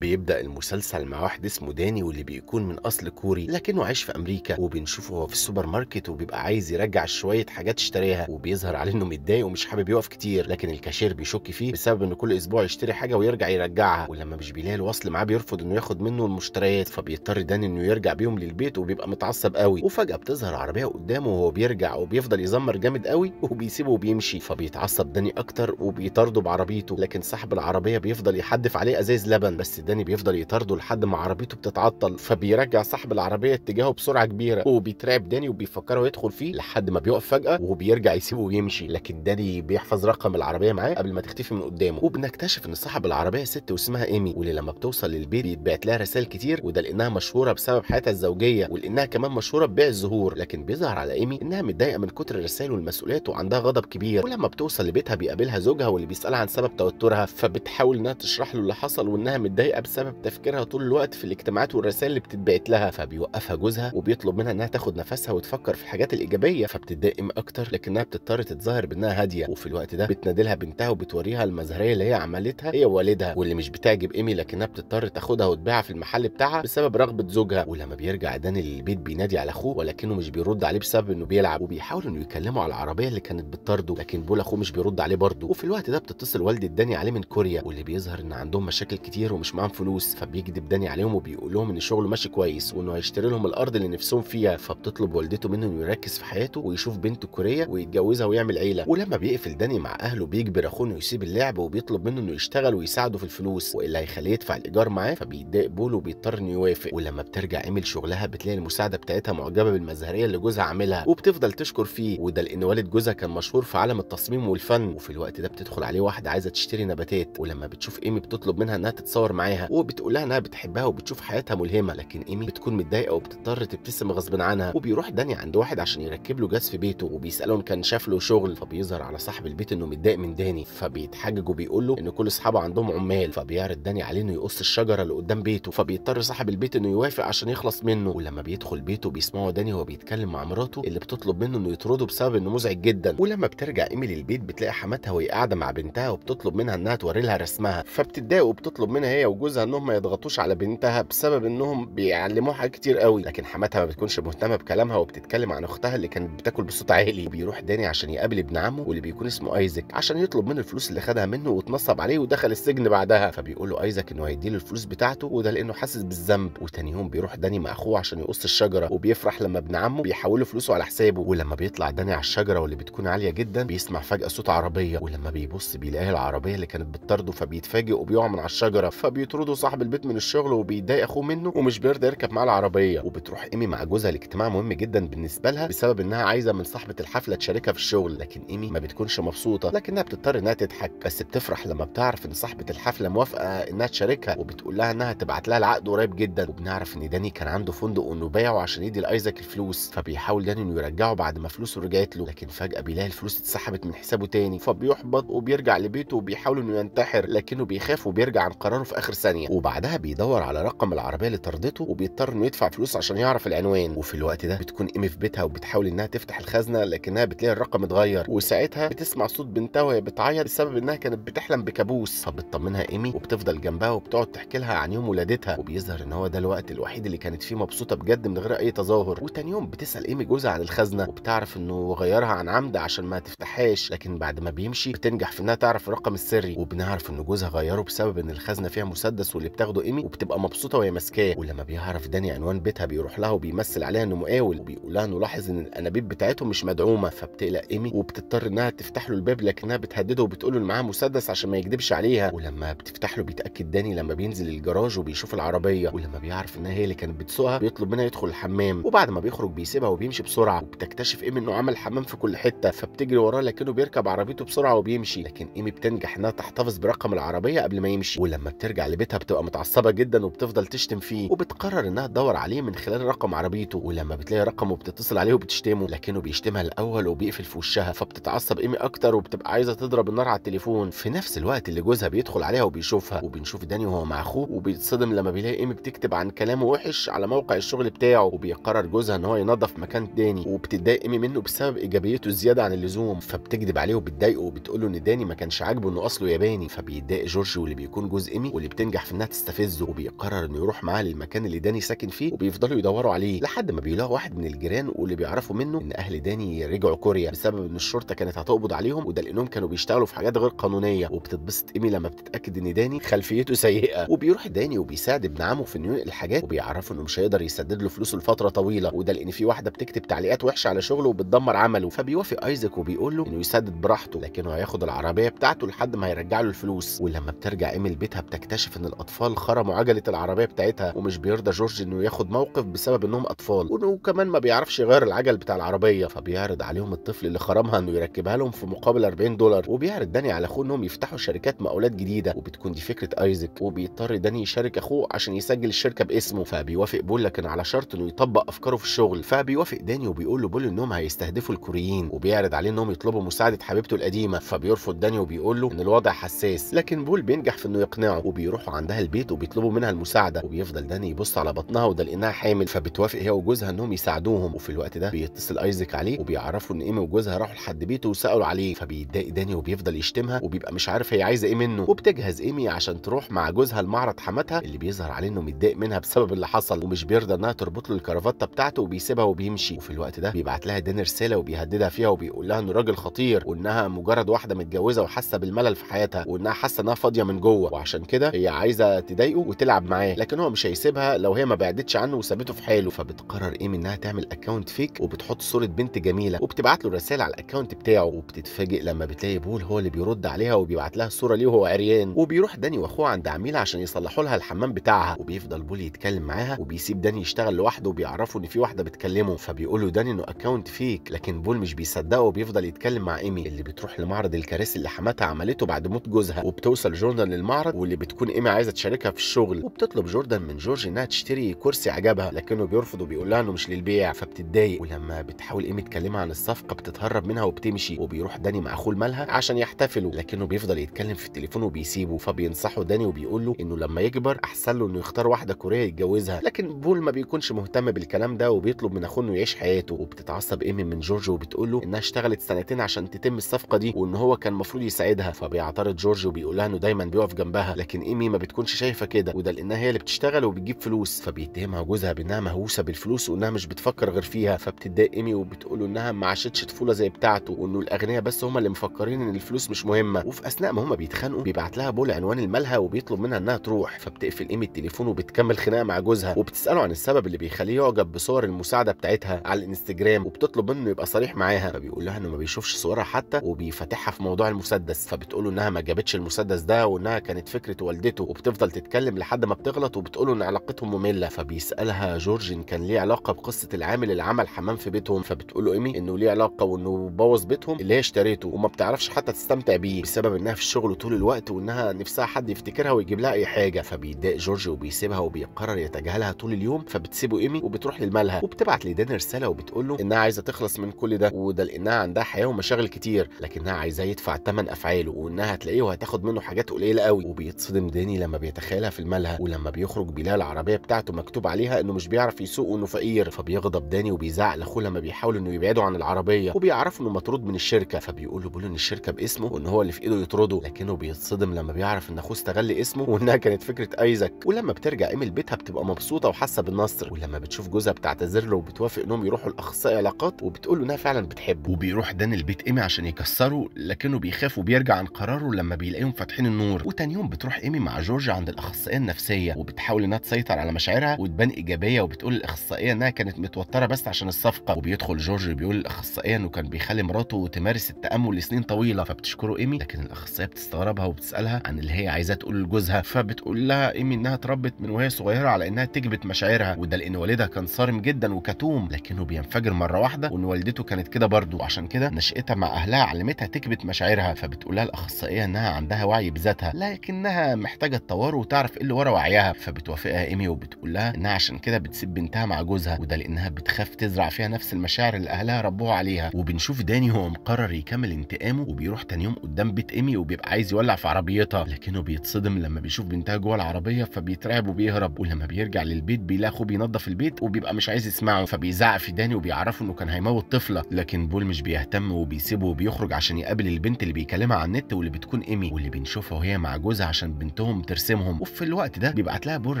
بيبدأ المسلسل مع واحد اسمه داني واللي بيكون من أصل كوري لكنه عايش في أمريكا وبنشوفه هو في السوبر ماركت وبيبقى عايز يرجع شوية حاجات اشتريها وبيظهر عليه إنه متضايق ومش حابب يقف كتير لكن الكاشير بيشك فيه بسبب إنه كل أسبوع يشتري حاجة ويرجع يرجعها ولما مش بيلاقي الوصل معاه بيرفض إنه ياخد منه المشتريات فبيضطر داني إنه يرجع بيهم للبيت وبيبقى متعصب قوي وفجأة بتظهر عربية قدامه وهو بيرجع وبيفضل يزمر جامد قوي وبيسيبه وبيمشي فبيتعصب داني أكتر وبيطارده بعربيته لكن صاحب العربية بيفضل يحدف عليه أزايز لبن بس السوداني بيفضل يطارده لحد ما عربيته بتتعطل فبيرجع صاحب العربيه اتجاهه بسرعه كبيره وبيتراعب داني وبيفكره يدخل فيه لحد ما بيقف فجاه وبيرجع يسيبه ويمشي لكن داني بيحفظ رقم العربيه معاه قبل ما تختفي من قدامه وبنكتشف ان صاحب العربيه ست واسمها ايمي واللي لما بتوصل للبيت بيتبعت لها رسائل كتير وده لانها مشهوره بسبب حياتها الزوجيه ولانها كمان مشهوره ببيع الزهور لكن بيظهر على ايمي انها متضايقه من كتر الرسائل والمسؤوليات وعندها غضب كبير ولما بتوصل لبيتها بيقابلها زوجها واللي بيسالها عن سبب توترها فبتحاول انها تشرح له اللي حصل وانها متضايقه متضايقه بسبب تفكيرها طول الوقت في الاجتماعات والرسائل اللي بتتبعت لها فبيوقفها جوزها وبيطلب منها انها تاخد نفسها وتفكر في الحاجات الايجابيه فبتتضايق اكتر لكنها بتضطر تتظاهر بانها هاديه وفي الوقت ده بتنادلها بنتها وبتوريها المزهريه اللي هي عملتها هي ووالدها واللي مش بتعجب ايمي لكنها بتضطر تاخدها وتبيعها في المحل بتاعها بسبب رغبه زوجها ولما بيرجع داني للبيت بينادي على اخوه ولكنه مش بيرد عليه بسبب انه بيلعب وبيحاول انه يكلمه على العربيه اللي كانت بتطرده لكن بول اخوه مش بيرد عليه برضه وفي الوقت ده بتتصل والده داني عليه من كوريا واللي بيظهر ان عندهم مشاكل كتير ومش معاهم معاهم فلوس فبيكذب داني عليهم وبيقول لهم ان شغله ماشي كويس وانه هيشتري لهم الارض اللي نفسهم فيها فبتطلب والدته منه انه يركز في حياته ويشوف بنت كوريه ويتجوزها ويعمل عيله ولما بيقفل داني مع اهله بيجبر اخوه انه يسيب اللعب وبيطلب منه انه يشتغل ويساعده في الفلوس والا هيخليه يدفع الايجار معاه فبيتضايق بول وبيضطر انه يوافق ولما بترجع ايميل شغلها بتلاقي المساعده بتاعتها معجبه بالمزهريه اللي جوزها عاملها وبتفضل تشكر فيه وده لان والد جوزها كان مشهور في عالم التصميم والفن وفي الوقت ده بتدخل عليه واحده عايزه تشتري نباتات ولما بتشوف ايمي بتطلب منها انها تتصور معاها معاها وبتقول لها انها بتحبها وبتشوف حياتها ملهمه لكن ايمي بتكون متضايقه وبتضطر تبتسم غصب عنها وبيروح داني عند واحد عشان يركب له جاز في بيته وبيساله ان كان شاف له شغل فبيظهر على صاحب البيت انه متضايق من داني فبيتحجج وبيقول له ان كل اصحابه عندهم عمال فبيعرض داني عليه انه يقص الشجره اللي قدام بيته فبيضطر صاحب البيت انه يوافق عشان يخلص منه ولما بيدخل بيته بيسمعوا داني وهو بيتكلم مع مراته اللي بتطلب منه انه يطرده بسبب انه مزعج جدا ولما بترجع ايمي للبيت بتلاقي حماتها وهي قاعده مع بنتها وبتطلب منها انها توري لها رسمها فبتتضايق وبتطلب منها هي جوزها انهم ما يضغطوش على بنتها بسبب انهم بيعلموها حاجات كتير قوي لكن حماتها ما بتكونش مهتمه بكلامها وبتتكلم عن اختها اللي كانت بتاكل بصوت عالي وبيروح داني عشان يقابل ابن عمه واللي بيكون اسمه ايزك عشان يطلب منه الفلوس اللي خدها منه واتنصب عليه ودخل السجن بعدها فبيقول له ايزك انه هيديله الفلوس بتاعته وده لانه حاسس بالذنب وتاني يوم بيروح داني مع اخوه عشان يقص الشجره وبيفرح لما ابن عمه له فلوسه على حسابه ولما بيطلع داني على الشجره واللي بتكون عاليه جدا بيسمع فجاه صوت عربيه ولما بيبص بيلاقي العربيه اللي كانت بتطرده فبيتفاجئ وبيقع من على الشجره فبيطرد بيطردوا صاحب البيت من الشغل وبيضايق اخوه منه ومش بيرضى يركب معاه العربيه وبتروح ايمي مع جوزها لاجتماع مهم جدا بالنسبه لها بسبب انها عايزه من صاحبه الحفله تشاركها في الشغل لكن ايمي ما بتكونش مبسوطه لكنها بتضطر انها تضحك بس بتفرح لما بتعرف ان صاحبه الحفله موافقه انها تشاركها وبتقول لها انها تبعت لها العقد قريب جدا وبنعرف ان داني كان عنده فندق وانه باعه عشان يدي لايزاك الفلوس فبيحاول داني انه يرجعه بعد ما فلوسه رجعت له لكن فجاه بيلاقي الفلوس اتسحبت من حسابه تاني فبيحبط وبيرجع لبيته وبيحاول انه ينتحر لكنه بيخاف وبيرجع عن قراره في اخر ثانيه وبعدها بيدور على رقم العربيه اللي طردته وبيضطر انه يدفع فلوس عشان يعرف العنوان وفي الوقت ده بتكون ايمي في بيتها وبتحاول انها تفتح الخزنه لكنها بتلاقي الرقم اتغير وساعتها بتسمع صوت بنتها وهي بتعيط بسبب انها كانت بتحلم بكابوس فبتطمنها ايمي وبتفضل جنبها وبتقعد تحكي لها عن يوم ولادتها وبيظهر ان هو ده الوقت الوحيد اللي كانت فيه مبسوطه بجد من غير اي تظاهر وتاني يوم بتسال ايمي جوزها عن الخزنه وبتعرف انه غيرها عن عمد عشان ما تفتحهاش لكن بعد ما بيمشي بتنجح في انها تعرف الرقم السري وبنعرف ان جوزها غيره بسبب ان الخزنه فيها مسدس المسدس واللي بتاخده ايمي وبتبقى مبسوطه وهي ماسكاه ولما بيعرف داني عنوان بيتها بيروح لها وبيمثل عليها انه مقاول وبيقول لها انه لاحظ ان الانابيب بتاعتهم مش مدعومه فبتقلق ايمي وبتضطر انها تفتح له الباب لكنها بتهدده وبتقول له معاها مسدس عشان ما يكذبش عليها ولما بتفتح له بيتاكد داني لما بينزل الجراج وبيشوف العربيه ولما بيعرف انها هي اللي كانت بتسوقها بيطلب منها يدخل الحمام وبعد ما بيخرج بيسيبها وبيمشي بسرعه وبتكتشف ايمي انه عمل حمام في كل حته فبتجري وراه لكنه بيركب عربيته بسرعه وبيمشي لكن ايمي بتنجح انها تحتفظ برقم العربيه قبل ما يمشي ولما بترجع غالبيتها بتبقى متعصبه جدا وبتفضل تشتم فيه وبتقرر انها تدور عليه من خلال رقم عربيته ولما بتلاقي رقمه بتتصل عليه وبتشتمه لكنه بيشتمها الاول وبيقفل في وشها فبتتعصب ايمي اكتر وبتبقى عايزه تضرب النار على التليفون في نفس الوقت اللي جوزها بيدخل عليها وبيشوفها وبنشوف داني وهو مع اخوه وبيتصدم لما بيلاقي ايمي بتكتب عن كلامه وحش على موقع الشغل بتاعه وبيقرر جوزها ان هو ينظف مكان داني وبتتضايق ايمي منه بسبب ايجابيته الزياده عن اللزوم فبتكذب عليه وبتضايقه وبتقول له ان داني ما كانش عاجبه انه اصله ياباني فبيتضايق جورج واللي بيكون جوز ايمي واللي بتنجح في انها تستفزه وبيقرر انه يروح معاه للمكان اللي داني ساكن فيه وبيفضلوا يدوروا عليه لحد ما بيلاقوا واحد من الجيران واللي بيعرفوا منه ان اهل داني رجعوا كوريا بسبب ان الشرطه كانت هتقبض عليهم وده لانهم كانوا بيشتغلوا في حاجات غير قانونيه وبتتبسط ايمي لما بتتاكد ان داني خلفيته سيئه وبيروح داني وبيساعد ابن عمه في انه ينقل حاجات وبيعرفه انه مش هيقدر يسدد له فلوسه لفتره طويله وده لان في واحده بتكتب تعليقات وحشه على شغله وبتدمر عمله فبيوافق ايزك وبيقول له انه يسدد براحته لكنه هياخد العربيه بتاعته لحد ما هيرجع له الفلوس ولما بترجع ايمي لبيتها بتكتشف ان الاطفال خرموا عجله العربيه بتاعتها ومش بيرضى جورج انه ياخد موقف بسبب انهم اطفال وكمان ما بيعرفش يغير العجل بتاع العربيه فبيعرض عليهم الطفل اللي خرمها انه يركبها لهم في مقابل 40 دولار وبيعرض داني على اخوه انهم يفتحوا شركات مقاولات جديده وبتكون دي فكره ايزك وبيضطر داني يشارك اخوه عشان يسجل الشركه باسمه فبيوافق بول لكن على شرط انه يطبق افكاره في الشغل فبيوافق داني وبيقول له بول انهم هيستهدفوا الكوريين وبيعرض عليه انهم يطلبوا مساعده حبيبته القديمه فبيرفض داني وبيقول له ان الوضع حساس لكن بول بينجح في انه يقنعه وبيروح بيروحوا عندها البيت وبيطلبوا منها المساعده وبيفضل داني يبص على بطنها وده لانها حامل فبتوافق هي وجوزها انهم يساعدوهم وفي الوقت ده بيتصل ايزك عليه وبيعرفوا ان ايمي وجوزها راحوا لحد بيته وسالوا عليه فبيتضايق داني وبيفضل يشتمها وبيبقى مش عارف هي عايزه ايه منه وبتجهز ايمي عشان تروح مع جوزها لمعرض حماتها اللي بيظهر عليه انه متضايق منها بسبب اللي حصل ومش بيرضى انها تربط له الكرافته بتاعته وبيسيبها وبيمشي وفي الوقت ده بيبعت لها داني رساله وبيهددها فيها وبيقول لها انه راجل خطير وانها مجرد واحده متجوزه وحاسه بالملل في حياتها وانها حاسه انها فاضيه من جوه وعشان كده هي عايزه تضايقه وتلعب معاه لكن هو مش هيسيبها لو هي ما بعدتش عنه وسابته في حاله فبتقرر ايمي انها تعمل اكونت فيك وبتحط صوره بنت جميله وبتبعت له رساله على الاكونت بتاعه وبتتفاجئ لما بتلاقي بول هو اللي بيرد عليها وبيبعت لها الصوره ليه وهو عريان وبيروح داني واخوه عند عميله عشان يصلحوا لها الحمام بتاعها وبيفضل بول يتكلم معاها وبيسيب داني يشتغل لوحده وبيعرفه ان في واحده بتكلمه فبيقول له داني انه اكونت فيك لكن بول مش بيصدقه وبيفضل يتكلم مع ايمي اللي بتروح لمعرض الكراسي اللي حماتها عملته بعد موت جوزها وبتوصل جوردن للمعرض واللي بتكون ايمي كلمه عايزه تشاركها في الشغل وبتطلب جوردن من جورج انها تشتري كرسي عجبها لكنه بيرفض وبيقول لها انه مش للبيع فبتتضايق ولما بتحاول ايمي تكلمها عن الصفقه بتتهرب منها وبتمشي وبيروح داني مع اخوه مالها عشان يحتفلوا لكنه بيفضل يتكلم في التليفون وبيسيبه فبينصحه داني وبيقول له انه لما يكبر احسن له انه يختار واحده كوريه يتجوزها لكن بول ما بيكونش مهتم بالكلام ده وبيطلب من اخوه انه يعيش حياته وبتتعصب ايمي من جورج وبتقول له انها اشتغلت سنتين عشان تتم الصفقه دي وان هو كان المفروض يساعدها فبيعترض جورج وبيقول لها انه دايما بيقف جنبها لكن ايمي ما بتكونش شايفه كده وده لانها هي اللي بتشتغل وبتجيب فلوس فبيتهمها جوزها بانها مهووسه بالفلوس وانها مش بتفكر غير فيها فبتضايق ايمي وبتقول له انها ما عاشتش طفوله زي بتاعته وانه الاغنياء بس هم اللي مفكرين ان الفلوس مش مهمه وفي اثناء ما هم بيتخانقوا بيبعت لها بول عنوان الملهى وبيطلب منها انها تروح فبتقفل ايمي التليفون وبتكمل خناقه مع جوزها وبتساله عن السبب اللي بيخليه يعجب بصور المساعده بتاعتها على الانستجرام وبتطلب منه يبقى صريح معاها فبيقول لها انه ما بيشوفش صورها حتى وبيفتحها في موضوع المسدس فبتقول انها ما جابتش المسدس ده وانها كانت فكره والدته وبتفضل تتكلم لحد ما بتغلط وبتقوله ان علاقتهم ممله فبيسالها جورج ان كان ليه علاقه بقصه العامل اللي عمل حمام في بيتهم فبتقوله ايمي انه ليه علاقه وانه بوظ بيتهم اللي هي اشتريته وما بتعرفش حتى تستمتع بيه بسبب انها في الشغل طول الوقت وانها نفسها حد يفتكرها ويجيب لها اي حاجه فبيضايق جورج وبيسيبها وبيقرر يتجاهلها طول اليوم فبتسيبه ايمي وبتروح لمالها وبتبعت لدين رساله وبتقول له انها عايزه تخلص من كل ده وده لانها عندها حياه ومشاغل كتير لكنها عايزاه يدفع ثمن افعاله وانها هتلاقيه وهتاخد منه حاجات قليله قوي وبيتصدم التاني لما بيتخيلها في الملهى ولما بيخرج بيلاقي العربيه بتاعته مكتوب عليها انه مش بيعرف يسوق وانه فقير فبيغضب داني وبيزعق لاخوه لما بيحاول انه يبعده عن العربيه وبيعرف انه مطرود من الشركه فبيقول له بيقول ان الشركه باسمه وان هو اللي في ايده يطرده لكنه بيتصدم لما بيعرف ان اخوه استغل اسمه وانها كانت فكره ايزك ولما بترجع ايميل بيتها بتبقى مبسوطه وحاسه بالنصر ولما بتشوف جوزها بتعتذر له وبتوافق انهم يروحوا لاخصائي علاقات وبتقول له انها فعلا بتحبه وبيروح داني البيت ايمي عشان يكسره لكنه بيخاف وبيرجع عن قراره لما بيلاقيهم فاتحين النور وتاني يوم بتروح ايمي مع جورج عند الاخصائيه النفسيه وبتحاول انها تسيطر على مشاعرها وتبان ايجابيه وبتقول الاخصائيه انها كانت متوتره بس عشان الصفقه وبيدخل جورج بيقول للاخصائيه انه كان بيخلي مراته تمارس التامل لسنين طويله فبتشكره ايمي لكن الاخصائيه بتستغربها وبتسالها عن اللي هي عايزاه تقوله لجوزها فبتقول لها ايمي انها اتربت من وهي صغيره على انها تكبت مشاعرها وده لان والدها كان صارم جدا وكتوم لكنه بينفجر مره واحده وان والدته كانت كده برضه وعشان كده نشأتها مع اهلها علمتها تكبت مشاعرها فبتقول لها الاخصائيه انها عندها وعي بذاتها لكنها محتاجه محتاجه تطور وتعرف ايه اللي ورا وعيها فبتوافقها ايمي وبتقول لها انها عشان كده بتسيب بنتها مع جوزها وده لانها بتخاف تزرع فيها نفس المشاعر اللي اهلها ربوها عليها وبنشوف داني هو مقرر يكمل انتقامه وبيروح تاني يوم قدام بيت ايمي وبيبقى عايز يولع في عربيتها لكنه بيتصدم لما بيشوف بنتها جوه العربيه فبيترعب وبيهرب ولما بيرجع للبيت بيلاقي اخوه بينظف البيت وبيبقى مش عايز يسمعه فبيزعق في داني وبيعرفه انه كان هيموت طفله لكن بول مش بيهتم وبيسيبه وبيخرج عشان يقابل البنت اللي بيكلمها على النت واللي بتكون ايمي واللي بنشوفها وهي مع جوزها عشان بنتهم تشوفهم ترسمهم وفي الوقت ده بيبعت لها بول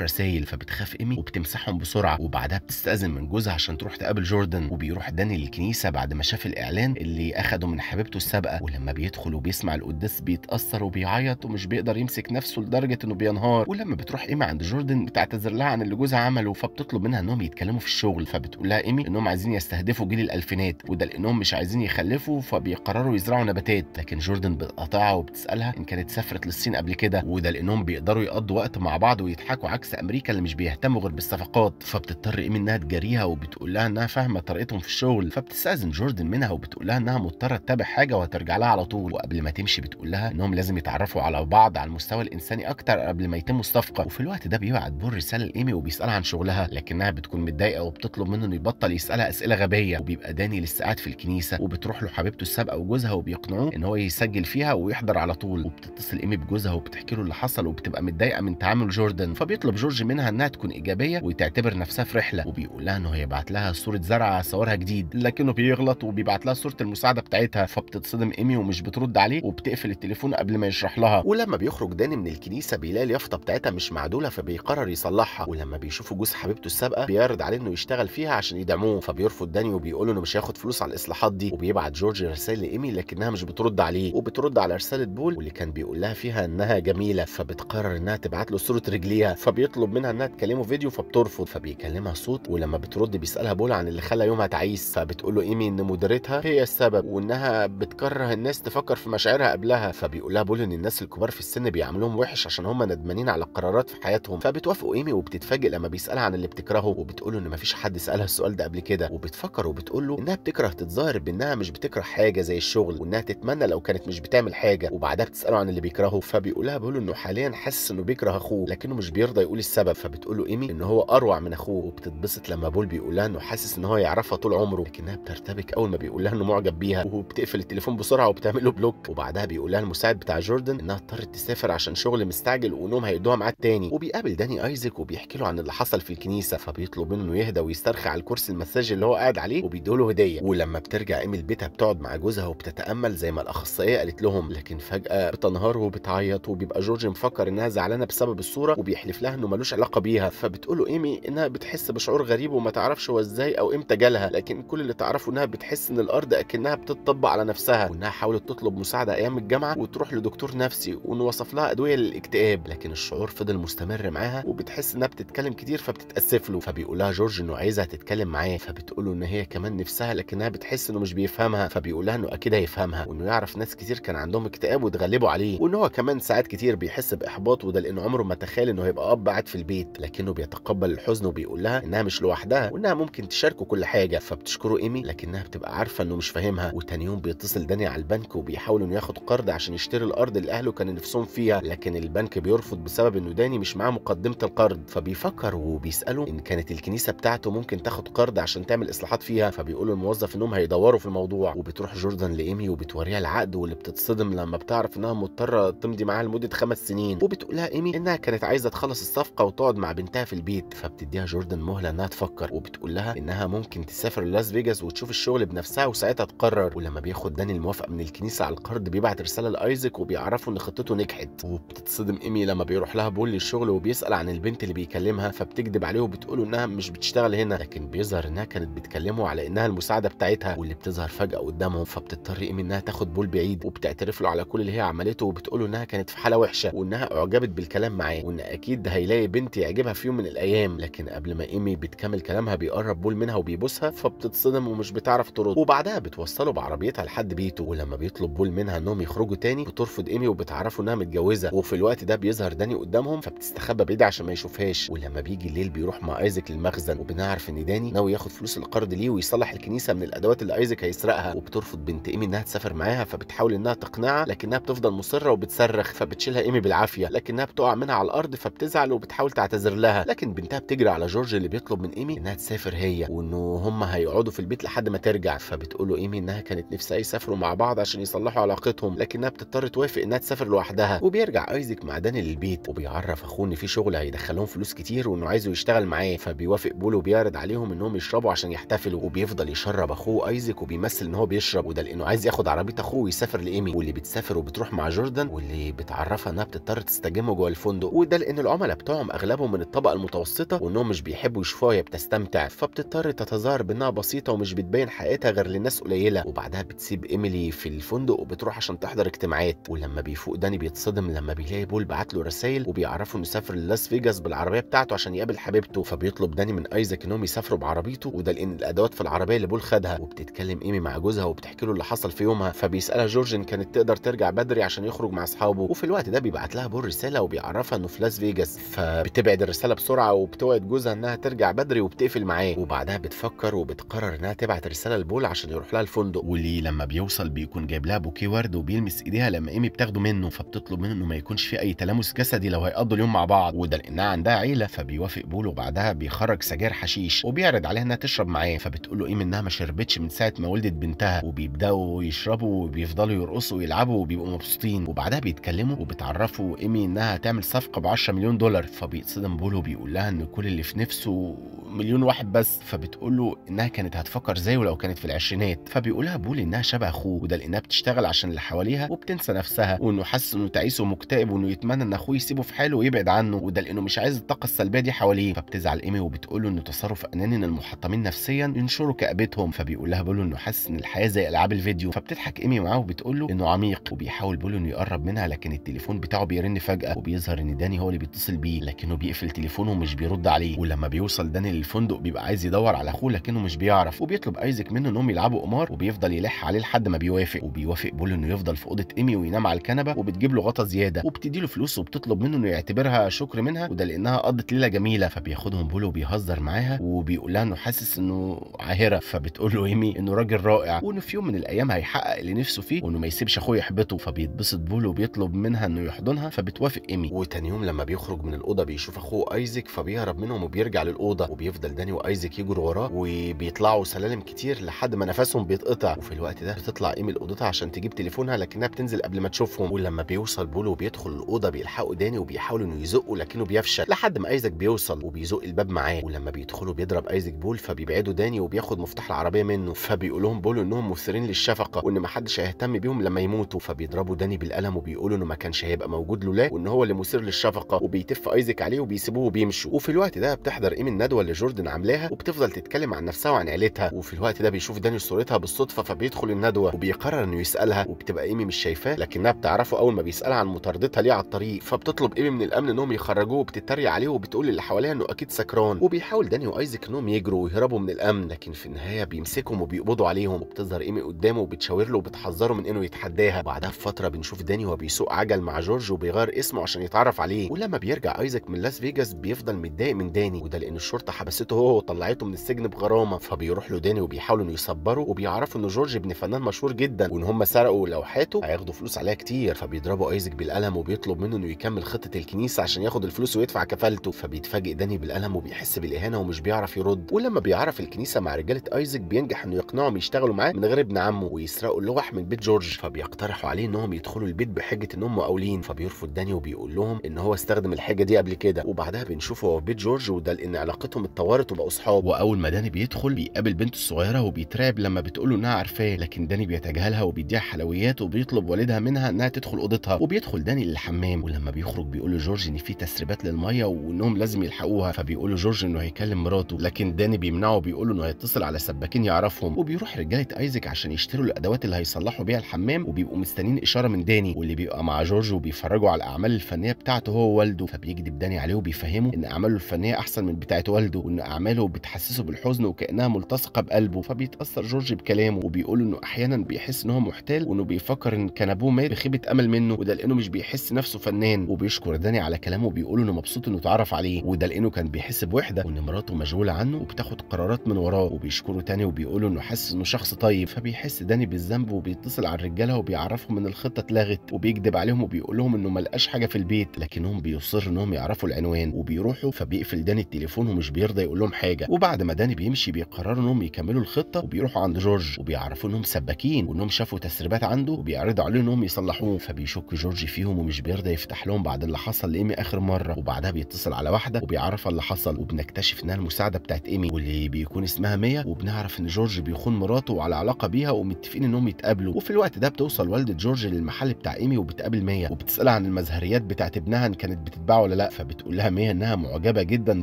رسايل فبتخاف ايمي وبتمسحهم بسرعه وبعدها بتستأذن من جوزها عشان تروح تقابل جوردن وبيروح داني للكنيسه بعد ما شاف الاعلان اللي اخده من حبيبته السابقه ولما بيدخل وبيسمع القداس بيتأثر وبيعيط ومش بيقدر يمسك نفسه لدرجه انه بينهار ولما بتروح ايمي عند جوردن بتعتذر لها عن اللي جوزها عمله فبتطلب منها انهم يتكلموا في الشغل فبتقول لها ايمي انهم عايزين يستهدفوا جيل الالفينات وده لانهم مش عايزين يخلفوا فبيقرروا يزرعوا نباتات لكن جوردن بتقاطعها وبتسالها ان كانت سافرت للصين قبل كده وده لانهم بيقدروا يقضوا وقت مع بعض ويضحكوا عكس امريكا اللي مش بيهتموا غير بالصفقات فبتضطر ايمي انها تجاريها وبتقول لها انها فاهمه طريقتهم في الشغل فبتستاذن جوردن منها وبتقول لها انها مضطره تتابع حاجه وهترجع لها على طول وقبل ما تمشي بتقول لها انهم لازم يتعرفوا على بعض على المستوى الانساني اكتر قبل ما يتموا الصفقه وفي الوقت ده بيبعت بور رساله لايمي وبيسالها عن شغلها لكنها بتكون متضايقه وبتطلب منه انه يبطل يسالها اسئله غبيه وبيبقى داني لسه قاعد في الكنيسه وبتروح له حبيبته السابقه وجوزها وبيقنعوه ان هو يسجل فيها ويحضر على طول وبتتصل ايمي بجوزها وبتحكي له اللي حصل وبتبقى متضايقه من تعامل جوردن فبيطلب جورج منها انها تكون ايجابيه وتعتبر نفسها في رحله وبيقول لها انه هيبعت لها صوره زرعه صورها جديد لكنه بيغلط وبيبعت لها صوره المساعده بتاعتها فبتتصدم ايمي ومش بترد عليه وبتقفل التليفون قبل ما يشرح لها ولما بيخرج داني من الكنيسه بيلاقي اليافطه بتاعتها مش معدوله فبيقرر يصلحها ولما بيشوفوا جوز حبيبته السابقه بيعرض عليه انه يشتغل فيها عشان يدعموه فبيرفض داني وبيقول انه مش هياخد فلوس على الاصلاحات دي وبيبعت جورج رساله لايمي لكنها مش بترد عليه وبترد على رساله بول واللي كان بيقول لها فيها انها جميله فبت بتقرر انها تبعت له صوره رجليها فبيطلب منها انها تكلمه فيديو فبترفض فبيكلمها صوت ولما بترد بيسالها بولا عن اللي خلى يومها تعيس فبتقول له ايمي ان مديرتها هي السبب وانها بتكره الناس تفكر في مشاعرها قبلها فبيقول لها بولا ان الناس الكبار في السن بيعاملوهم وحش عشان هم ندمانين على قرارات في حياتهم فبتوافقوا ايمي وبتتفاجئ لما بيسالها عن اللي بتكرهه وبتقول له ان مفيش حد سالها السؤال ده قبل كده وبتفكر وبتقول له انها بتكره تتظاهر بانها مش بتكره حاجه زي الشغل وانها تتمنى لو كانت مش بتعمل حاجه وبعدها بتساله عن اللي بيكرهه فبيقول لها بيقول انه حاليا حاسس انه بيكره اخوه لكنه مش بيرضى يقول السبب فبتقول له ايمي ان هو اروع من اخوه وبتتبسط لما بول بيقول لها انه حاسس ان هو يعرفها طول عمره لكنها بترتبك اول ما بيقول لها انه معجب بيها وبتقفل التليفون بسرعه وبتعمل له بلوك وبعدها بيقول لها المساعد بتاع جوردن انها اضطرت تسافر عشان شغل مستعجل ونوم هيدوها ميعاد تاني وبيقابل داني ايزك وبيحكي له عن اللي حصل في الكنيسه فبيطلب منه يهدى ويسترخي على الكرسي المساج اللي هو قاعد عليه وبيديله هديه ولما بترجع ايمي لبيتها بتقعد مع جوزها وبتتامل زي ما الاخصائيه قالت لهم لكن فجاه بتنهار وبتعيط وبيبقى جورج مفكر بتفكر انها زعلانه بسبب الصوره وبيحلف لها انه ملوش علاقه بيها فبتقول ايمي انها بتحس بشعور غريب وما تعرفش هو ازاي او امتى جالها لكن كل اللي تعرفه انها بتحس ان الارض اكنها بتطبق على نفسها وانها حاولت تطلب مساعده ايام الجامعه وتروح لدكتور نفسي وانه وصف لها ادويه للاكتئاب لكن الشعور فضل مستمر معاها وبتحس انها بتتكلم كتير فبتتاسف له فبيقول لها جورج انه عايزها تتكلم معاه فبتقول ان هي كمان نفسها لكنها بتحس انه مش بيفهمها فبيقول لها انه اكيد هيفهمها وانه يعرف ناس كتير كان عندهم اكتئاب وتغلبوا عليه وان هو كمان ساعات كتير بيحس باحباط وده لانه عمره ما تخيل انه هيبقى اب قاعد في البيت لكنه بيتقبل الحزن وبيقول لها انها مش لوحدها وانها ممكن تشاركه كل حاجه فبتشكره ايمي لكنها بتبقى عارفه انه مش فاهمها وتاني يوم بيتصل داني على البنك وبيحاول انه ياخد قرض عشان يشتري الارض اللي اهله كانوا نفسهم فيها لكن البنك بيرفض بسبب انه داني مش معاه مقدمه القرض فبيفكر وبيساله ان كانت الكنيسه بتاعته ممكن تاخد قرض عشان تعمل اصلاحات فيها فبيقول الموظف انهم هيدوروا في الموضوع وبتروح جوردن لايمي وبتوريها العقد واللي بتتصدم لما بتعرف انها مضطره تمضي معاه لمده خمس سنين مين وبتقول لها ايمي انها كانت عايزه تخلص الصفقه وتقعد مع بنتها في البيت فبتديها جوردن مهله انها تفكر وبتقول لها انها ممكن تسافر لاس فيجاس وتشوف الشغل بنفسها وساعتها تقرر ولما بياخد داني الموافقه من الكنيسه على القرض بيبعت رساله لايزك وبيعرفه ان خطته نجحت وبتتصدم ايمي لما بيروح لها بول للشغل وبيسال عن البنت اللي بيكلمها فبتكذب عليه وبتقول انها مش بتشتغل هنا لكن بيظهر انها كانت بتكلمه على انها المساعده بتاعتها واللي بتظهر فجاه قدامهم فبتضطر ايمي انها تاخد بول بعيد وبتعترف له على كل اللي هي عملته وبتقول انها كانت في حاله وحشه وانها اعجبت بالكلام معاه وان اكيد هيلاقي بنت يعجبها في يوم من الايام لكن قبل ما ايمي بتكمل كلامها بيقرب بول منها وبيبوسها فبتتصدم ومش بتعرف ترد وبعدها بتوصله بعربيتها لحد بيته ولما بيطلب بول منها انهم يخرجوا تاني بترفض ايمي وبتعرفه انها متجوزه وفي الوقت ده بيظهر داني قدامهم فبتستخبى بعيد عشان ما يشوفهاش ولما بيجي الليل بيروح مع ايزك للمخزن وبنعرف ان داني ناوي ياخد فلوس القرض ليه ويصلح الكنيسه من الادوات اللي ايزك هيسرقها وبترفض بنت ايمي انها تسافر معاها فبتحاول انها تقنعها لكنها بتفضل مصره وبتصرخ فبتشيلها ايمي بالعافيه ماشيه لكنها بتقع منها على الارض فبتزعل وبتحاول تعتذر لها لكن بنتها بتجري على جورج اللي بيطلب من ايمي انها تسافر هي وانه هم هيقعدوا في البيت لحد ما ترجع فبتقول له ايمي انها كانت نفسها يسافروا مع بعض عشان يصلحوا علاقتهم لكنها بتضطر توافق انها تسافر لوحدها وبيرجع ايزك مع داني للبيت وبيعرف اخوه ان في شغل هيدخلهم فلوس كتير وانه عايزه يشتغل معاه فبيوافق بول وبيعرض عليهم انهم يشربوا عشان يحتفلوا وبيفضل يشرب اخوه ايزك وبيمثل ان هو بيشرب وده لانه عايز ياخد عربيه اخوه ويسافر لايمي واللي بتسافر وبتروح مع جوردن واللي بتعرفها انها بتضطر تستجموا جوه الفندق وده لان العملاء بتوعهم اغلبهم من الطبقه المتوسطه وانهم مش بيحبوا يشوفوها وهي بتستمتع فبتضطر تتظاهر بانها بسيطه ومش بتبين حقيقتها غير لناس قليله وبعدها بتسيب ايميلي في الفندق وبتروح عشان تحضر اجتماعات ولما بيفوق داني بيتصدم لما بيلاقي بول بعت له رسائل وبيعرفه انه سافر لاس فيجاس بالعربيه بتاعته عشان يقابل حبيبته فبيطلب داني من ايزاك انهم يسافروا بعربيته وده لان الادوات في العربيه اللي بول خدها وبتتكلم ايمي مع جوزها وبتحكي له اللي حصل في يومها فبيسالها جورج ان كانت تقدر ترجع بدري عشان يخرج مع اصحابه وفي الوقت ده بيبعت لها جابوا رساله وبيعرفها انه في لاس فيجاس فبتبعد الرساله بسرعه وبتوعد جوزها انها ترجع بدري وبتقفل معاه وبعدها بتفكر وبتقرر انها تبعت رساله لبول عشان يروح لها الفندق واللي لما بيوصل بيكون جايب لها بوكيه ورد وبيلمس ايديها لما ايمي بتاخده منه فبتطلب منه انه ما يكونش في اي تلامس جسدي لو هيقضوا اليوم مع بعض وده لانها عندها عيله فبيوافق بول وبعدها بيخرج سجاير حشيش وبيعرض عليها انها تشرب معاه فبتقول له ايمي انها ما شربتش من ساعه ما ولدت بنتها وبيبداوا يشربوا وبيفضلوا يرقصوا ويلعبوا وبيبقوا مبسوطين وبعدها بيتكلموا وبتعرفوا ايمي انها تعمل صفقه ب 10 مليون دولار فبيتصدم بول وبيقول لها ان كل اللي في نفسه مليون واحد بس فبتقول له انها كانت هتفكر زيه لو كانت في العشرينات فبيقولها بول انها شبه اخوه وده لانها بتشتغل عشان اللي حواليها وبتنسى نفسها وانه حاسس انه تعيس ومكتئب وانه يتمنى ان اخوه يسيبه في حاله ويبعد عنه وده لانه مش عايز الطاقه السلبيه دي حواليه فبتزعل ايمي وبتقول له انه تصرف اناني ان المحطمين نفسيا ينشروا كابتهم فبيقول لها بولو انه حاسس ان الحياه زي العاب الفيديو فبتضحك ايمي معاه وبتقول له انه عميق وبيحاول بولو انه يقرب منها لكن التليفون بتاعه بيرن مني فجاه وبيظهر ان داني هو اللي بيتصل بيه لكنه بيقفل تليفونه ومش بيرد عليه ولما بيوصل داني للفندق بيبقى عايز يدور على اخوه لكنه مش بيعرف وبيطلب ايزك منه انهم يلعبوا قمار وبيفضل يلح عليه لحد ما بيوافق وبيوافق بول انه يفضل في اوضه ايمي وينام على الكنبه وبتجيب له غطا زياده وبتدي له فلوس وبتطلب منه انه يعتبرها شكر منها وده لانها قضت ليله جميله فبياخدهم بول وبيهزر معاها وبيقول لها انه حاسس انه عاهره فبتقول له ايمي انه راجل رائع وانه في يوم من الايام هيحقق اللي نفسه فيه وانه ما يسيبش اخوه يحبطه فبيتبسط بول وبيطلب منها انه يحضنها فبتوافق ايمي وتاني يوم لما بيخرج من الاوضه بيشوف اخوه ايزك فبيهرب منهم وبيرجع للاوضه وبيفضل داني وايزك يجروا وراه وبيطلعوا سلالم كتير لحد ما نفسهم بيتقطع وفي الوقت ده بتطلع ايمي لاوضتها عشان تجيب تليفونها لكنها بتنزل قبل ما تشوفهم ولما بيوصل بولو وبيدخل الاوضه بيلحقوا داني وبيحاولوا انه يزقوا لكنه بيفشل لحد ما ايزك بيوصل وبيزق الباب معاه ولما بيدخلوا بيضرب ايزك بول فبيبعدوا داني وبياخد مفتاح العربيه منه فبيقول لهم بولو انهم مثيرين للشفقه وان محدش هيهتم بيهم لما يموتوا فبيضربوا داني بالقلم وبيقولوا انه ما كانش هيبقى موجود رجله لا وان هو اللي مثير للشفقه وبيتف ايزك عليه وبيسيبوه وبيمشوا وفي الوقت ده بتحضر ايمي الندوه اللي جوردن عاملاها وبتفضل تتكلم عن نفسها وعن عيلتها وفي الوقت ده بيشوف داني صورتها بالصدفه فبيدخل الندوه وبيقرر انه يسالها وبتبقى ايمي مش شايفاه لكنها بتعرفه اول ما بيسالها عن مطاردتها ليه على الطريق فبتطلب ايمي من الامن انهم يخرجوه وبتتريق عليه وبتقول اللي حواليها انه اكيد سكران وبيحاول داني وايزك انهم يجروا ويهربوا من الامن لكن في النهايه بيمسكهم وبيقبضوا عليهم وبتظهر ايمي قدامه وبتشاور له وبتحذره من انه يتحداها بعدها بفتره بنشوف داني وهو بيسوق عجل مع جورج وبيغ يغير اسمه عشان يتعرف عليه ولما بيرجع ايزاك من لاس فيجاس بيفضل متضايق من داني وده لان الشرطه حبسته هو وطلعته من السجن بغرامه فبيروح له داني وبيحاولوا انه يصبروا وبيعرفوا ان جورج ابن فنان مشهور جدا وان هم سرقوا لوحاته هياخدوا فلوس عليها كتير فبيضربوا ايزاك بالقلم وبيطلب منه انه يكمل خطه الكنيسه عشان ياخد الفلوس ويدفع كفالته فبيتفاجئ داني بالقلم وبيحس بالاهانه ومش بيعرف يرد ولما بيعرف الكنيسه مع رجاله ايزاك بينجح انه يقنعهم يشتغلوا معاه من غير ابن عمه ويسرقوا اللوح من بيت جورج فبيقترحوا عليه انهم يدخلوا البيت بحجه انهم مقاولين فبيرفض الفداني وبيقول لهم ان هو استخدم الحاجه دي قبل كده وبعدها بنشوفه هو في بيت جورج وده لان علاقتهم اتطورت وبقوا اصحاب واول ما داني بيدخل بيقابل بنته الصغيره وبيترعب لما بتقول له انها عارفاه لكن داني بيتجاهلها وبيديها حلويات وبيطلب والدها منها انها تدخل اوضتها وبيدخل داني للحمام ولما بيخرج بيقول لجورج ان في تسريبات للميه وانهم لازم يلحقوها فبيقول جورج انه هيكلم مراته لكن داني بيمنعه وبيقول له انه هيتصل على سباكين يعرفهم وبيروح رجاله ايزك عشان يشتروا الادوات اللي هيصلحوا بيها الحمام وبيبقوا مستنيين اشاره من داني واللي بيبقى مع جورج وبيفرجوا على الاعمال الفنيه بتاعته هو ووالده فبيكذب داني عليه وبيفهمه ان اعماله الفنيه احسن من بتاعه والده وان اعماله بتحسسه بالحزن وكانها ملتصقه بقلبه فبيتاثر جورج بكلامه وبيقول انه احيانا بيحس ان هو محتال وانه بيفكر ان كان ابوه مات بخيبه امل منه وده لانه مش بيحس نفسه فنان وبيشكر داني على كلامه وبيقول انه مبسوط انه اتعرف عليه وده لانه كان بيحس بوحده وان مراته مشغوله عنه وبتاخد قرارات من وراه وبيشكره تاني وبيقول انه حاسس انه شخص طيب فبيحس داني بالذنب وبيتصل على الرجاله وبيعرفهم ان الخطه اتلغت وبيكذب عليهم وبيقول لهم انه ما لقاش حاجه في البيت لكنهم بيصر انهم يعرفوا العنوان وبيروحوا فبيقفل داني التليفون ومش بيرضى يقول لهم حاجه وبعد ما داني بيمشي بيقرروا انهم يكملوا الخطه وبيروحوا عند جورج وبيعرفوا انهم سباكين وانهم شافوا تسريبات عنده وبيعرضوا عليه انهم يصلحوه فبيشك جورج فيهم ومش بيرضى يفتح لهم بعد اللي حصل لايمي اخر مره وبعدها بيتصل على واحده وبيعرفها اللي حصل وبنكتشف انها المساعده بتاعت ايمي واللي بيكون اسمها ميا وبنعرف ان جورج بيخون مراته وعلى علاقه بيها ومتفقين انهم يتقابلوا وفي الوقت ده بتوصل والده جورج للمحل بتاع ايمي وبتقابل ميا وبتسالها عن المزهريات بتاعت ابنها ان كانت بتتباع ولا لا فبتقول لها ميا انها معجبه جدا